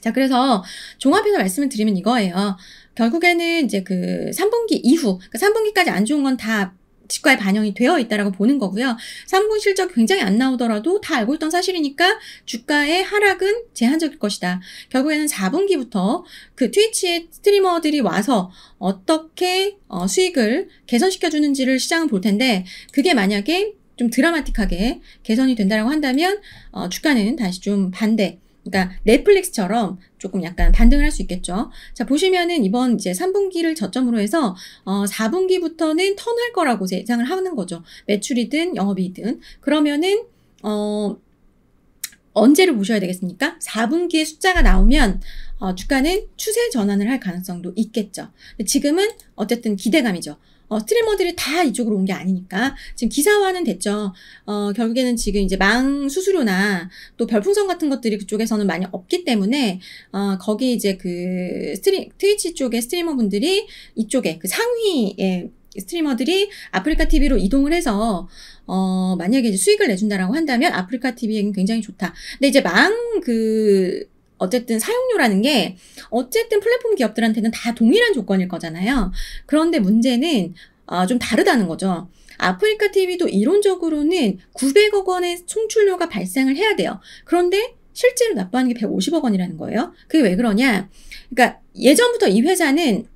자, 그래서 종합해서 말씀을 드리면 이거예요. 결국에는 이제 그 3분기 이후, 그러니까 3분기까지 안 좋은 건다 집과에 반영이 되어 있다라고 보는 거고요. 3분 실적 굉장히 안 나오더라도 다 알고 있던 사실이니까 주가의 하락은 제한적일 것이다. 결국에는 4분기부터 그 트위치의 스트리머들이 와서 어떻게 어, 수익을 개선시켜 주는지를 시장은 볼 텐데 그게 만약에 좀 드라마틱하게 개선이 된다라고 한다면 어, 주가는 다시 좀 반대 그러니까 넷플릭스처럼 조금 약간 반등을 할 수 있겠죠. 자, 보시면은 이번 이제 3분기를 저점으로 해서 어 4분기부터는 턴할 거라고 예상을 하는 거죠. 매출이든 영업이든 그러면은 어 언제를 보셔야 되겠습니까? 4분기에 숫자가 나오면 어, 주가는 추세 전환을 할 가능성도 있겠죠. 지금은 어쨌든 기대감이죠. 어, 스트리머들이 다 이쪽으로 온 게 아니니까 지금 기사화는 됐죠. 어, 결국에는 지금 이제 망 수수료나 또 별풍선 같은 것들이 그쪽에서는 많이 없기 때문에 어, 거기 이제 그 스트리, 트위치 쪽의 스트리머분들이 이쪽에 그 상위에 스트리머들이 아프리카 TV로 이동을 해서 어 만약에 이제 수익을 내준다라고 한다면 아프리카 TV는 굉장히 좋다. 근데 이제 망그 어쨌든 사용료라는 게 어쨌든 플랫폼 기업들한테는 다 동일한 조건일 거잖아요. 그런데 문제는 어, 좀 다르다는 거죠. 아프리카 TV도 이론적으로는 900억 원의 송출료가 발생을 해야 돼요. 그런데 실제로 납부하는 게 150억 원이라는 거예요. 그게 왜 그러냐? 그러니까 예전부터 이 회사는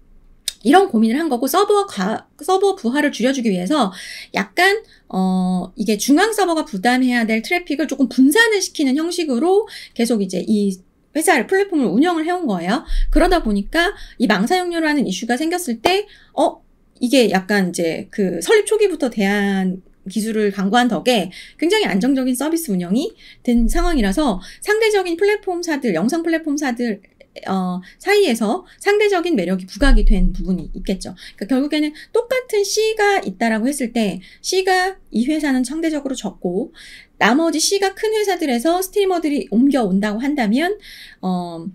이런 고민을 한 거고 서버 과, 서버 부하를 줄여주기 위해서 약간 어 이게 중앙 서버가 부담해야 될 트래픽을 조금 분산을 시키는 형식으로 계속 이제 이 회사를 플랫폼을 운영을 해온 거예요. 그러다 보니까 이 망사용료라는 이슈가 생겼을 때 어? 이게 약간 이제 그 설립 초기부터 대한 기술을 강구한 덕에 굉장히 안정적인 서비스 운영이 된 상황이라서 상대적인 플랫폼사들, 영상 플랫폼사들 어, 사이에서 상대적인 매력이 부각이 된 부분이 있겠죠. 그러니까 결국에는 똑같은 C가 있다라고 했을 때 C가 이 회사는 상대적으로 적고 나머지 C가 큰 회사들에서 스트리머들이 옮겨온다고 한다면 어,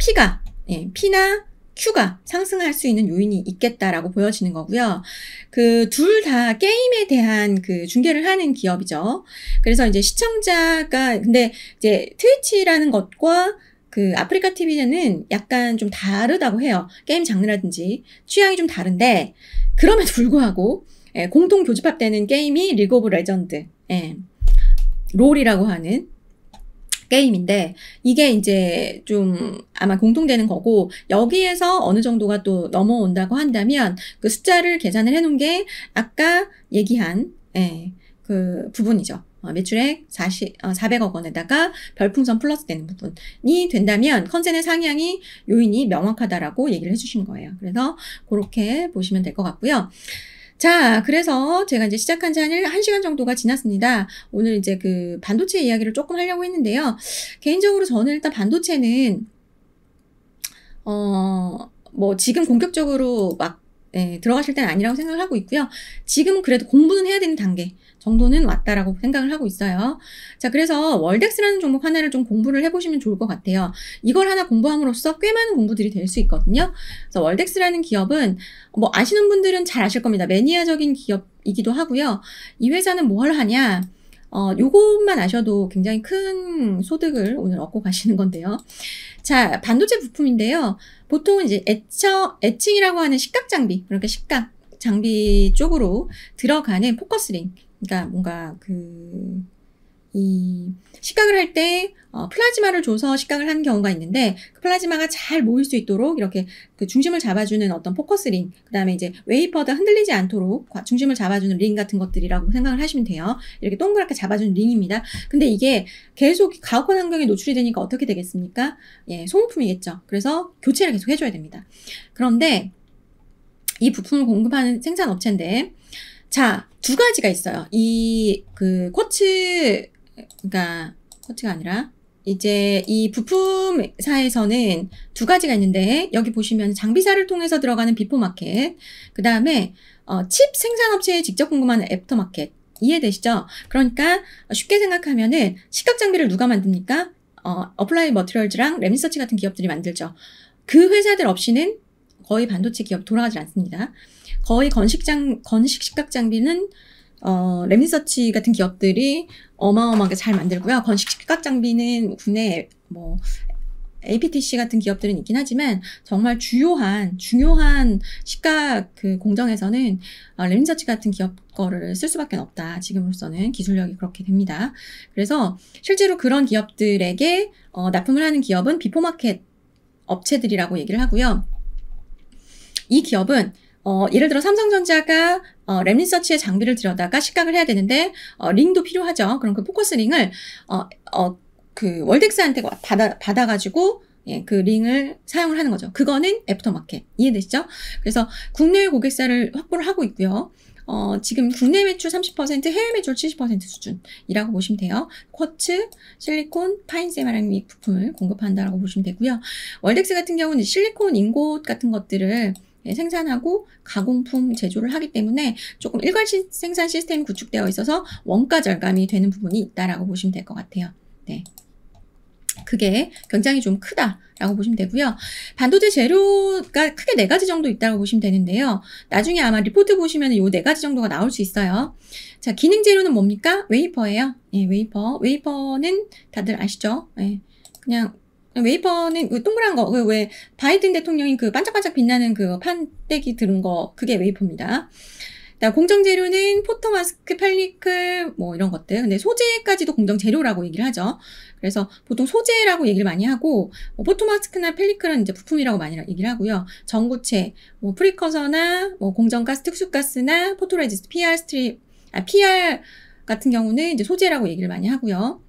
P가 예, P나 Q가 상승할 수 있는 요인이 있겠다라고 보여지는 거고요. 그 둘 다 게임에 대한 그 중계를 하는 기업이죠. 그래서 이제 시청자가 근데 이제 트위치라는 것과 그 아프리카 t v 는 약간 좀 다르다고 해요. 게임 장르라든지 취향이 좀 다른데 그럼에도 불구하고 예, 공통 교집합되는 게임이 리그 오브 레전드. 예. 롤이라고 하는 게임인데 이게 이제 좀 아마 공통되는 거고 여기에서 어느 정도가 또 넘어온다고 한다면 그 숫자를 계산을 해놓은 게 아까 얘기한 예, 그 부분이죠. 어, 매출액 40, 어, 400억 원에다가 별풍선 플러스 되는 부분이 된다면 컨센의 상향이 요인이 명확하다라고 얘기를 해주신 거예요. 그래서 그렇게 보시면 될 것 같고요. 자, 그래서 제가 이제 시작한 지 한 1시간 정도가 지났습니다. 오늘 이제 그 반도체 이야기를 조금 하려고 했는데요. 개인적으로 저는 일단 반도체는, 어, 뭐 지금 공격적으로 막 예, 들어가실 때는 아니라고 생각을 하고 있고요. 지금은 그래도 공부는 해야 되는 단계. 정도는 왔다라고 생각을 하고 있어요. 자, 그래서 월덱스라는 종목 하나를 좀 공부를 해보시면 좋을 것 같아요. 이걸 하나 공부함으로써 꽤 많은 공부들이 될 수 있거든요. 그래서 월덱스라는 기업은 뭐 아시는 분들은 잘 아실 겁니다. 매니아적인 기업이기도 하고요. 이 회사는 뭘 하냐? 어, 요것만 아셔도 굉장히 큰 소득을 오늘 얻고 가시는 건데요. 자, 반도체 부품인데요. 보통은 이제 애처, 애칭이라고 하는 식각 장비, 그러니까 식각 장비 쪽으로 들어가는 포커스링, 그러니까 뭔가 그, 이, 식각을 할 때, 어, 플라즈마를 줘서 식각을 하는 경우가 있는데, 그 플라즈마가 잘 모일 수 있도록 이렇게 그 중심을 잡아주는 어떤 포커스 링, 그 다음에 이제 웨이퍼도 흔들리지 않도록 중심을 잡아주는 링 같은 것들이라고 생각을 하시면 돼요. 이렇게 동그랗게 잡아주는 링입니다. 근데 이게 계속 가혹한 환경에 노출이 되니까 어떻게 되겠습니까? 예, 소모품이겠죠. 그래서 교체를 계속 해줘야 됩니다. 그런데, 이 부품을 공급하는 생산업체인데 자, 두 가지가 있어요. 이, 그, 코치 그니까, 코츠가 아니라, 이제 이 부품사에서는 두 가지가 있는데, 여기 보시면 장비사를 통해서 들어가는 비포마켓, 그 다음에, 어, 칩 생산업체에 직접 궁금하는 애프터마켓. 이해되시죠? 그러니까 쉽게 생각하면은 시각 장비를 누가 만듭니까? 어, 어플라이 머티리얼즈랑 램리서치 같은 기업들이 만들죠. 그 회사들 없이는 거의 반도체 기업 돌아가질 않습니다. 거의 건식장 건식 식각 장비는 어, 램리서치 같은 기업들이 어마어마하게 잘 만들고요. 건식 식각 장비는 국내 뭐 APTC 같은 기업들은 있긴 하지만 정말 주요한 중요한 시각 그 공정에서는 어, 램리서치 같은 기업 거를 쓸 수밖에 없다. 지금으로서는 기술력이 그렇게 됩니다. 그래서 실제로 그런 기업들에게 어, 납품을 하는 기업은 비포마켓 업체들이라고 얘기를 하고요. 이 기업은 어, 예를 들어 삼성전자가 어, 램리서치의 장비를 들여다가 시각을 해야 되는데 어, 링도 필요하죠. 그럼 그 포커스 링을 어, 어, 그 월덱스한테 받아 받아가지고 예, 그 링을 사용을 하는 거죠. 그거는 애프터마켓 이해되시죠? 그래서 국내 고객사를 확보를 하고 있고요. 어, 지금 국내 매출 30%, 해외 매출 70% 수준이라고 보시면 돼요. 쿼츠, 실리콘, 파인 세마랑 및 부품을 공급한다라고 보시면 되고요. 월덱스 같은 경우는 실리콘 인곳 같은 것들을 예, 생산하고 가공품 제조를 하기 때문에 조금 일괄 시, 생산 시스템 구축되어 있어서 원가 절감이 되는 부분이 있다라고 보시면 될 것 같아요. 네. 그게 굉장히 좀 크다라고 보시면 되고요. 반도체 재료가 크게 네 가지 정도 있다고 보시면 되는데요. 나중에 아마 리포트 보시면 이 네 가지 정도가 나올 수 있어요. 자, 기능 재료는 뭡니까? 웨이퍼예요. 예, 웨이퍼. 웨이퍼는 다들 아시죠? 예, 그냥 웨이퍼는 그 동그란 거, 그 왜 바이든 대통령이 그 반짝반짝 빛나는 그 판때기 들은 거, 그게 웨이퍼입니다. 공정 재료는 포토 마스크, 펠리클뭐 이런 것들. 근데 소재까지도 공정 재료라고 얘기를 하죠. 그래서 보통 소재라고 얘기를 많이 하고 뭐 포토 마스크나 펠리클은 이제 부품이라고 많이 얘기를 하고요. 전구체뭐 프리커서나 뭐 공정가스, 특수가스나 포토레지스 PR 스트립, 아 PR 같은 경우는 이제 소재라고 얘기를 많이 하고요.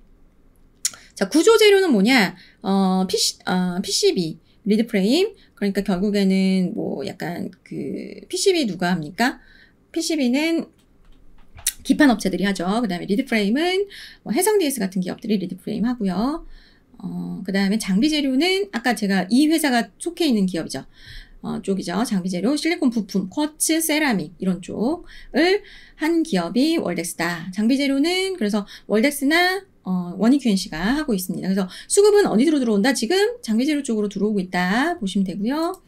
자, 구조 재료는 뭐냐? 어, PC, 어, PCB, 리드 프레임. 그러니까 결국에는 뭐 약간 그 PCB 누가 합니까? PCB는 기판 업체들이 하죠. 그 다음에 리드 프레임은 뭐 해상 DS 같은 기업들이 리드 프레임 하고요. 어, 그 다음에 장비 재료는 아까 제가 이 회사가 속해 있는 기업이죠. 어, 쪽이죠. 장비 재료, 실리콘 부품, 쿼츠, 세라믹 이런 쪽을 한 기업이 월덱스다. 장비 재료는 그래서 월덱스나 어, 원익현 씨가 하고 있습니다. 그래서 수급은 어디로 들어온다? 지금 장기재료 쪽으로 들어오고 있다 보시면 되고요.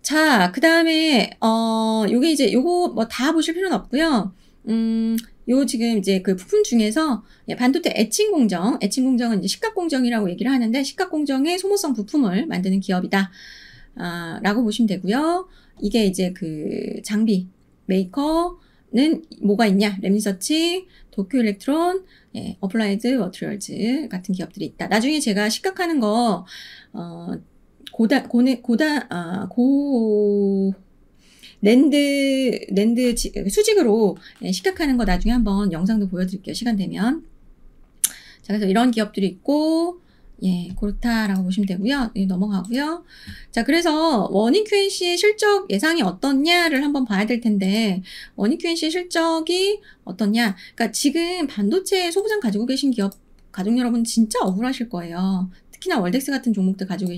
자, 그 다음에 어, 요게 이제 요거 뭐 다 보실 필요는 없고요. 음, 요 지금 이제 그 부품 중에서 예, 반도체 애칭 공정, 애칭 공정은 이제 시각 공정이라고 얘기를 하는데 시각 공정의 소모성 부품을 만드는 기업이다. 아, 라고 보시면 되고요. 이게 이제 그 장비 메이커는 뭐가 있냐? 램리서치, 도쿄 일렉트론, 예, 어플라이드 워트리얼즈 같은 기업들이 있다. 나중에 제가 시각하는 거, 어, 고다, 고네, 고다, 아, 고, 랜드, 랜드 지, 수직으로 예, 시각하는 거 나중에 한번 영상도 보여드릴게요. 시간 되면. 자, 그래서 이런 기업들이 있고, 예, 그렇다라고 보시면 되고요. 예, 넘어가고요. 자, 그래서 원인 QNC의 실적 예상이 어떻냐를 한번 봐야 될 텐데 원인 QNC의 실적이 어떻냐? 그러니까 지금 반도체 소부장 가지고 계신 기업 가족 여러분 진짜 억울하실 거예요. 특히나 월덱스 같은 종목들 가지고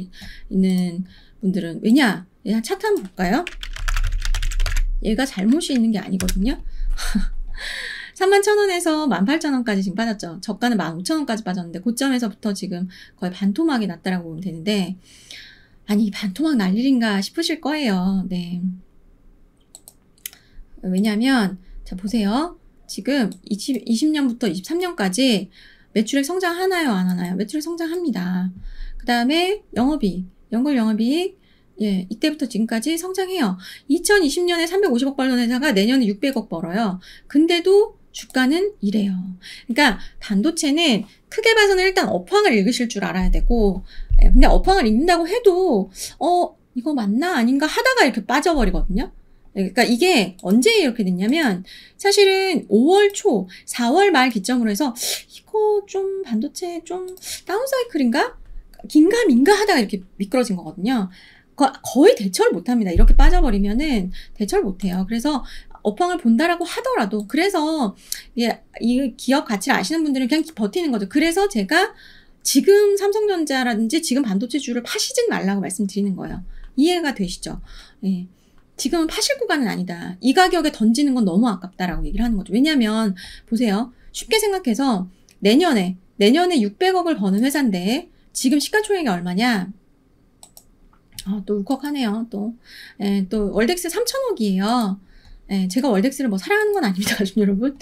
있는 분들은 왜냐? 얘 차트 한번 볼까요? 얘가 잘못이 있는 게 아니거든요. 3만 0원에서1 8 0 0 0 원까지 지금 빠졌죠. 저가는 1 5 0 0 0 원까지 빠졌는데 고점에서부터 지금 거의 반토막이 났다라고 보면 되는데 아니 반토막 날 일인가 싶으실 거예요. 네. 왜냐하면 자 보세요. 지금 20, 20년부터 23년까지 매출액 성장 하나요 안 하나요? 매출액 성장합니다. 그 다음에 영업이 연골 영업이 예, 이때부터 지금까지 성장해요. 2020년에 350억 벌던 회사가 내년에 600억 벌어요. 근데도 주가는 이래요. 그러니까 반도체는 크게 봐서는 일단 업황을 읽으실 줄 알아야 되고 예, 근데 업황을 읽는다고 해도 어 이거 맞나 아닌가 하다가 이렇게 빠져버리거든요. 예, 그러니까 이게 언제 이렇게 됐냐면 사실은 5월 초, 4월 말 기점으로 해서 이거 좀 반도체 좀 다운사이클인가? 긴가 민가 하다가 이렇게 미끄러진 거거든요. 거의 대처를 못합니다. 이렇게 빠져버리면은 대처를 못해요. 그래서 업황을 본다라고 하더라도 그래서 예, 이 기업 가치를 아시는 분들은 그냥 버티는 거죠. 그래서 제가 지금 삼성전자라든지 지금 반도체주를 파시진 말라고 말씀드리는 거예요. 이해가 되시죠? 예. 지금은 파실 구간은 아니다. 이 가격에 던지는 건 너무 아깝다라고 얘기를 하는 거죠. 왜냐하면 보세요. 쉽게 생각해서 내년에 내년에 600억을 버는 회사인데 지금 시가총액이 얼마냐? 아, 또 울컥하네요. 또, 예, 또 월덱스 3천억이에요. 예, 제가 월덱스를 뭐 사랑하는 건 아닙니다, 여러분.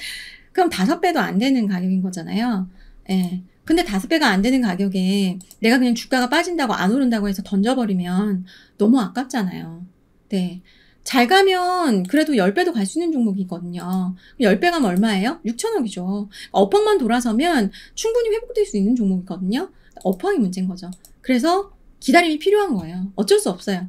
그럼 다섯 배도 안 되는 가격인 거잖아요. 예. 근데 다섯 배가 안 되는 가격에 내가 그냥 주가가 빠진다고 안 오른다고 해서 던져버리면 너무 아깝잖아요. 네. 잘 가면 그래도 10배도 갈 수 있는 종목이거든요. 10배 가면 얼마예요? 6천억이죠. 업황만 돌아서면 충분히 회복될 수 있는 종목이거든요. 업황이 문제인 거죠. 그래서 기다림이 필요한 거예요. 어쩔 수 없어요.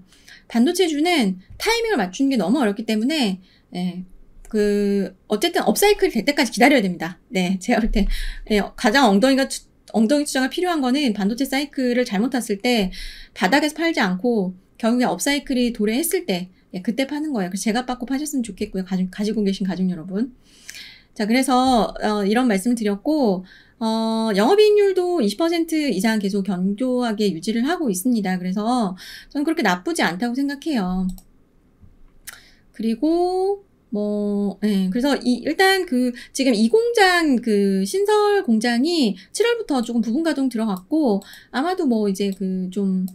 반도체주는 타이밍을 맞추는 게 너무 어렵기 때문에 네. 그 어쨌든 업사이클 될 때까지 기다려야 됩니다. 네, 제가 볼때 네, 예, 가장 엉덩이가 엉덩이 투정가 필요한 거는 반도체 사이클을 잘못 탔을 때 바닥에서 팔지 않고 결국에 업사이클이 도래했을 때 예, 그때 파는 거예요. 그래서 제가 받고 파셨으면 좋겠고요. 가지, 고 계신 가족 여러분. 자, 그래서 어, 이런 말씀을 드렸고 어, 영업이익률도 20% 이상 계속 견조하게 유지를 하고 있습니다. 그래서 저는 그렇게 나쁘지 않다고 생각해요. 그리고 뭐, 네, 그래서 이, 일단 그, 지금 이 공장, 그, 신설 공장이 7월부터 조금 부분 가동 들어갔고, 아마도 뭐, 이제 그, 좀,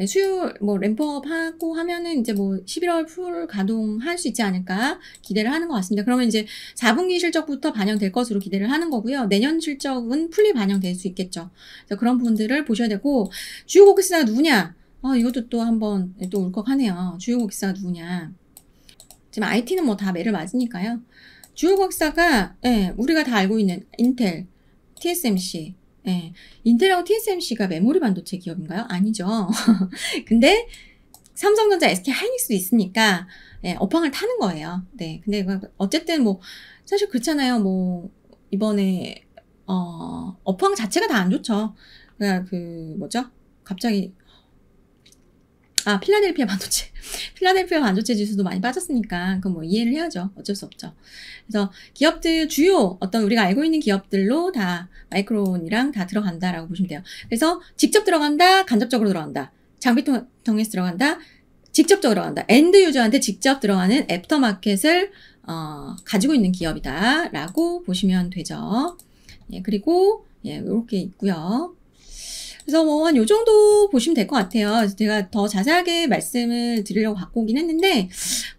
예, 수율, 뭐, 램프업 하고 하면은 이제 뭐, 11월 풀 가동할 수 있지 않을까 기대를 하는 것 같습니다. 그러면 이제 4분기 실적부터 반영될 것으로 기대를 하는 거고요. 내년 실적은 풀리 반영될 수 있겠죠. 그래서 그런 부분들을 보셔야 되고, 주요 고객사가 누구냐? 아, 이것도 또 한번 또 울컥하네요. 주요 고객사가 누구냐? 지금 IT는 뭐 다 매를 맞으니까요. 주요 곽사가 예, 우리가 다 알고 있는 인텔, TSMC, 예, 인텔하고 TSMC가 메모리 반도체 기업인가요? 아니죠. 근데 삼성전자, SK 하이닉스도 있으니까 예, 업황을 타는 거예요. 네, 근데 그 어쨌든 뭐 사실 그렇잖아요. 뭐 이번에 어, 업황 자체가 다 안 좋죠. 그냥 그러니까 그 뭐죠? 갑자기 아 필라델피아 반도체 필라델피아 반도체 지수도 많이 빠졌으니까 그 뭐 이해를 해야죠. 어쩔 수 없죠. 그래서 기업들 주요 어떤 우리가 알고 있는 기업들로 다 마이크론이랑 다 들어간다라고 보시면 돼요. 그래서 직접 들어간다, 간접적으로 들어간다. 장비 통해서 들어간다, 직접적으로 들어간다. 엔드 유저한테 직접 들어가는 애프터마켓을 어, 가지고 있는 기업이다라고 보시면 되죠. 예, 그리고 예, 이렇게 있고요. 그래서 뭐 한 요 정도 보시면 될 것 같아요. 제가 더 자세하게 말씀을 드리려고 갖고 오긴 했는데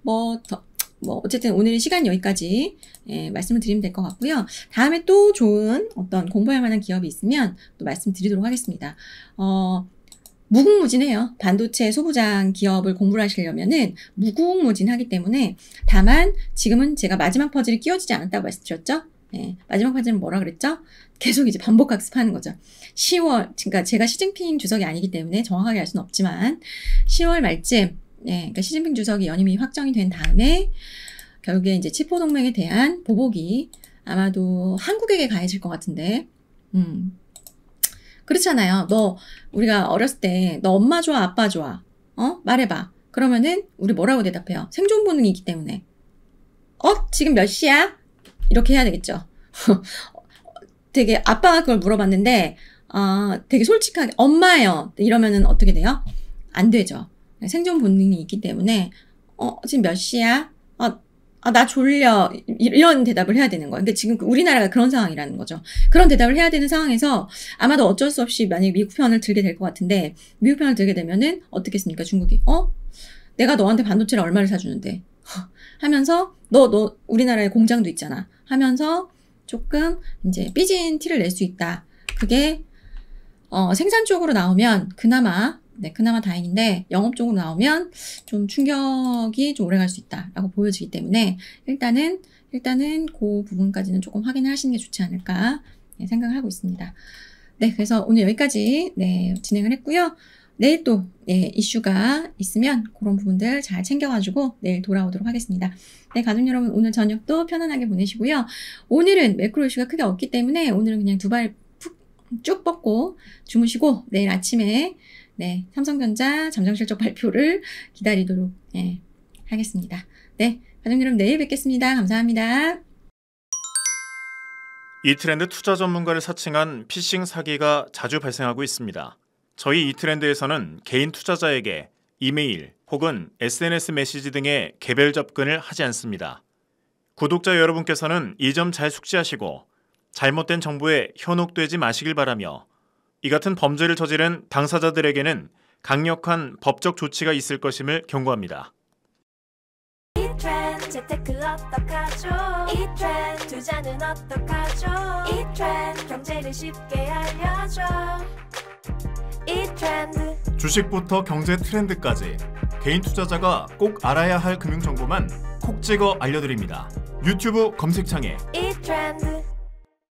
뭐 더, 뭐 어쨌든 오늘의 시간 여기까지 예, 말씀을 드리면 될 것 같고요. 다음에 또 좋은 어떤 공부할 만한 기업이 있으면 또 말씀드리도록 하겠습니다. 어, 무궁무진해요. 반도체 소부장 기업을 공부를 하시려면은 무궁무진하기 때문에 다만 지금은 제가 마지막 퍼즐이 끼워지지 않았다고 말씀드렸죠. 예, 마지막 화제는 뭐라 그랬죠? 계속 이제 반복 학습하는 거죠. 10월, 그러니까 제가 시진핑 주석이 아니기 때문에 정확하게 알 수는 없지만 10월 말쯤, 예, 그러니까 시진핑 주석이 연임이 확정이 된 다음에 결국에 이제 치포 동맹에 대한 보복이 아마도 한국에게 가해질 것 같은데, 음, 그렇잖아요. 너 우리가 어렸을 때 너 엄마 좋아, 아빠 좋아, 어 말해봐. 그러면은 우리 뭐라고 대답해요? 생존 본능이 있기 때문에. 어 지금 몇 시야? 이렇게 해야 되겠죠. 되게 아빠가 그걸 물어봤는데 아, 어, 되게 솔직하게 엄마예요. 이러면은 어떻게 돼요? 안 되죠. 생존 본능이 있기 때문에 어, 지금 몇 시야? 아, 아, 나 졸려. 이런 대답을 해야 되는 거예요. 근데 그러니까 지금 그 우리나라가 그런 상황이라는 거죠. 그런 대답을 해야 되는 상황에서 아마도 어쩔 수 없이 만약에 미국 편을 들게 될 것 같은데, 미국 편을 들게 되면은 어떻겠습니까? 중국이. 어? 내가 너한테 반도체를 얼마를 사주는데. 하면서 너, 너, 우리나라에 공장도 있잖아. 하면서 조금 이제 삐진 티를 낼 수 있다. 그게 어, 생산 쪽으로 나오면 그나마 네, 그나마 다행인데 영업 쪽으로 나오면 좀 충격이 좀 오래 갈 수 있다라고 보여지기 때문에 일단은 일단은 그 부분까지는 조금 확인하시는 을게 좋지 않을까 네, 생각을 하고 있습니다. 네, 그래서 오늘 여기까지 네, 진행을 했고요. 내일 또 예, 이슈가 있으면 그런 부분들 잘 챙겨가지고 내일 돌아오도록 하겠습니다. 네, 가족 여러분 오늘 저녁도 편안하게 보내시고요. 오늘은 매크로 이슈가 크게 없기 때문에 오늘은 그냥 두 발 푹 쭉 뻗고 주무시고 내일 아침에 네, 삼성전자 잠정 실적 발표를 기다리도록 예, 하겠습니다. 네, 가족 여러분 내일 뵙겠습니다. 감사합니다. 이 트렌드 투자 전문가를 사칭한 피싱 사기가 자주 발생하고 있습니다. 저희 이트렌드에서는 개인 투자자에게 이메일 혹은 SNS 메시지 등의 개별 접근을 하지 않습니다. 구독자 여러분께서는 이 점 잘 숙지하시고 잘못된 정보에 현혹되지 마시길 바라며 이 같은 범죄를 저지른 당사자들에게는 강력한 법적 조치가 있을 것임을 경고합니다. 재테크 어떡하죠? 이트렌 투자는 어떡하죠? 이트렌 경제를 쉽게 알려줘. 주식부터 경제 트렌드까지 개인 투자자가 꼭 알아야 할 금융 정보만 콕 찍어 알려드립니다. 유튜브 검색창에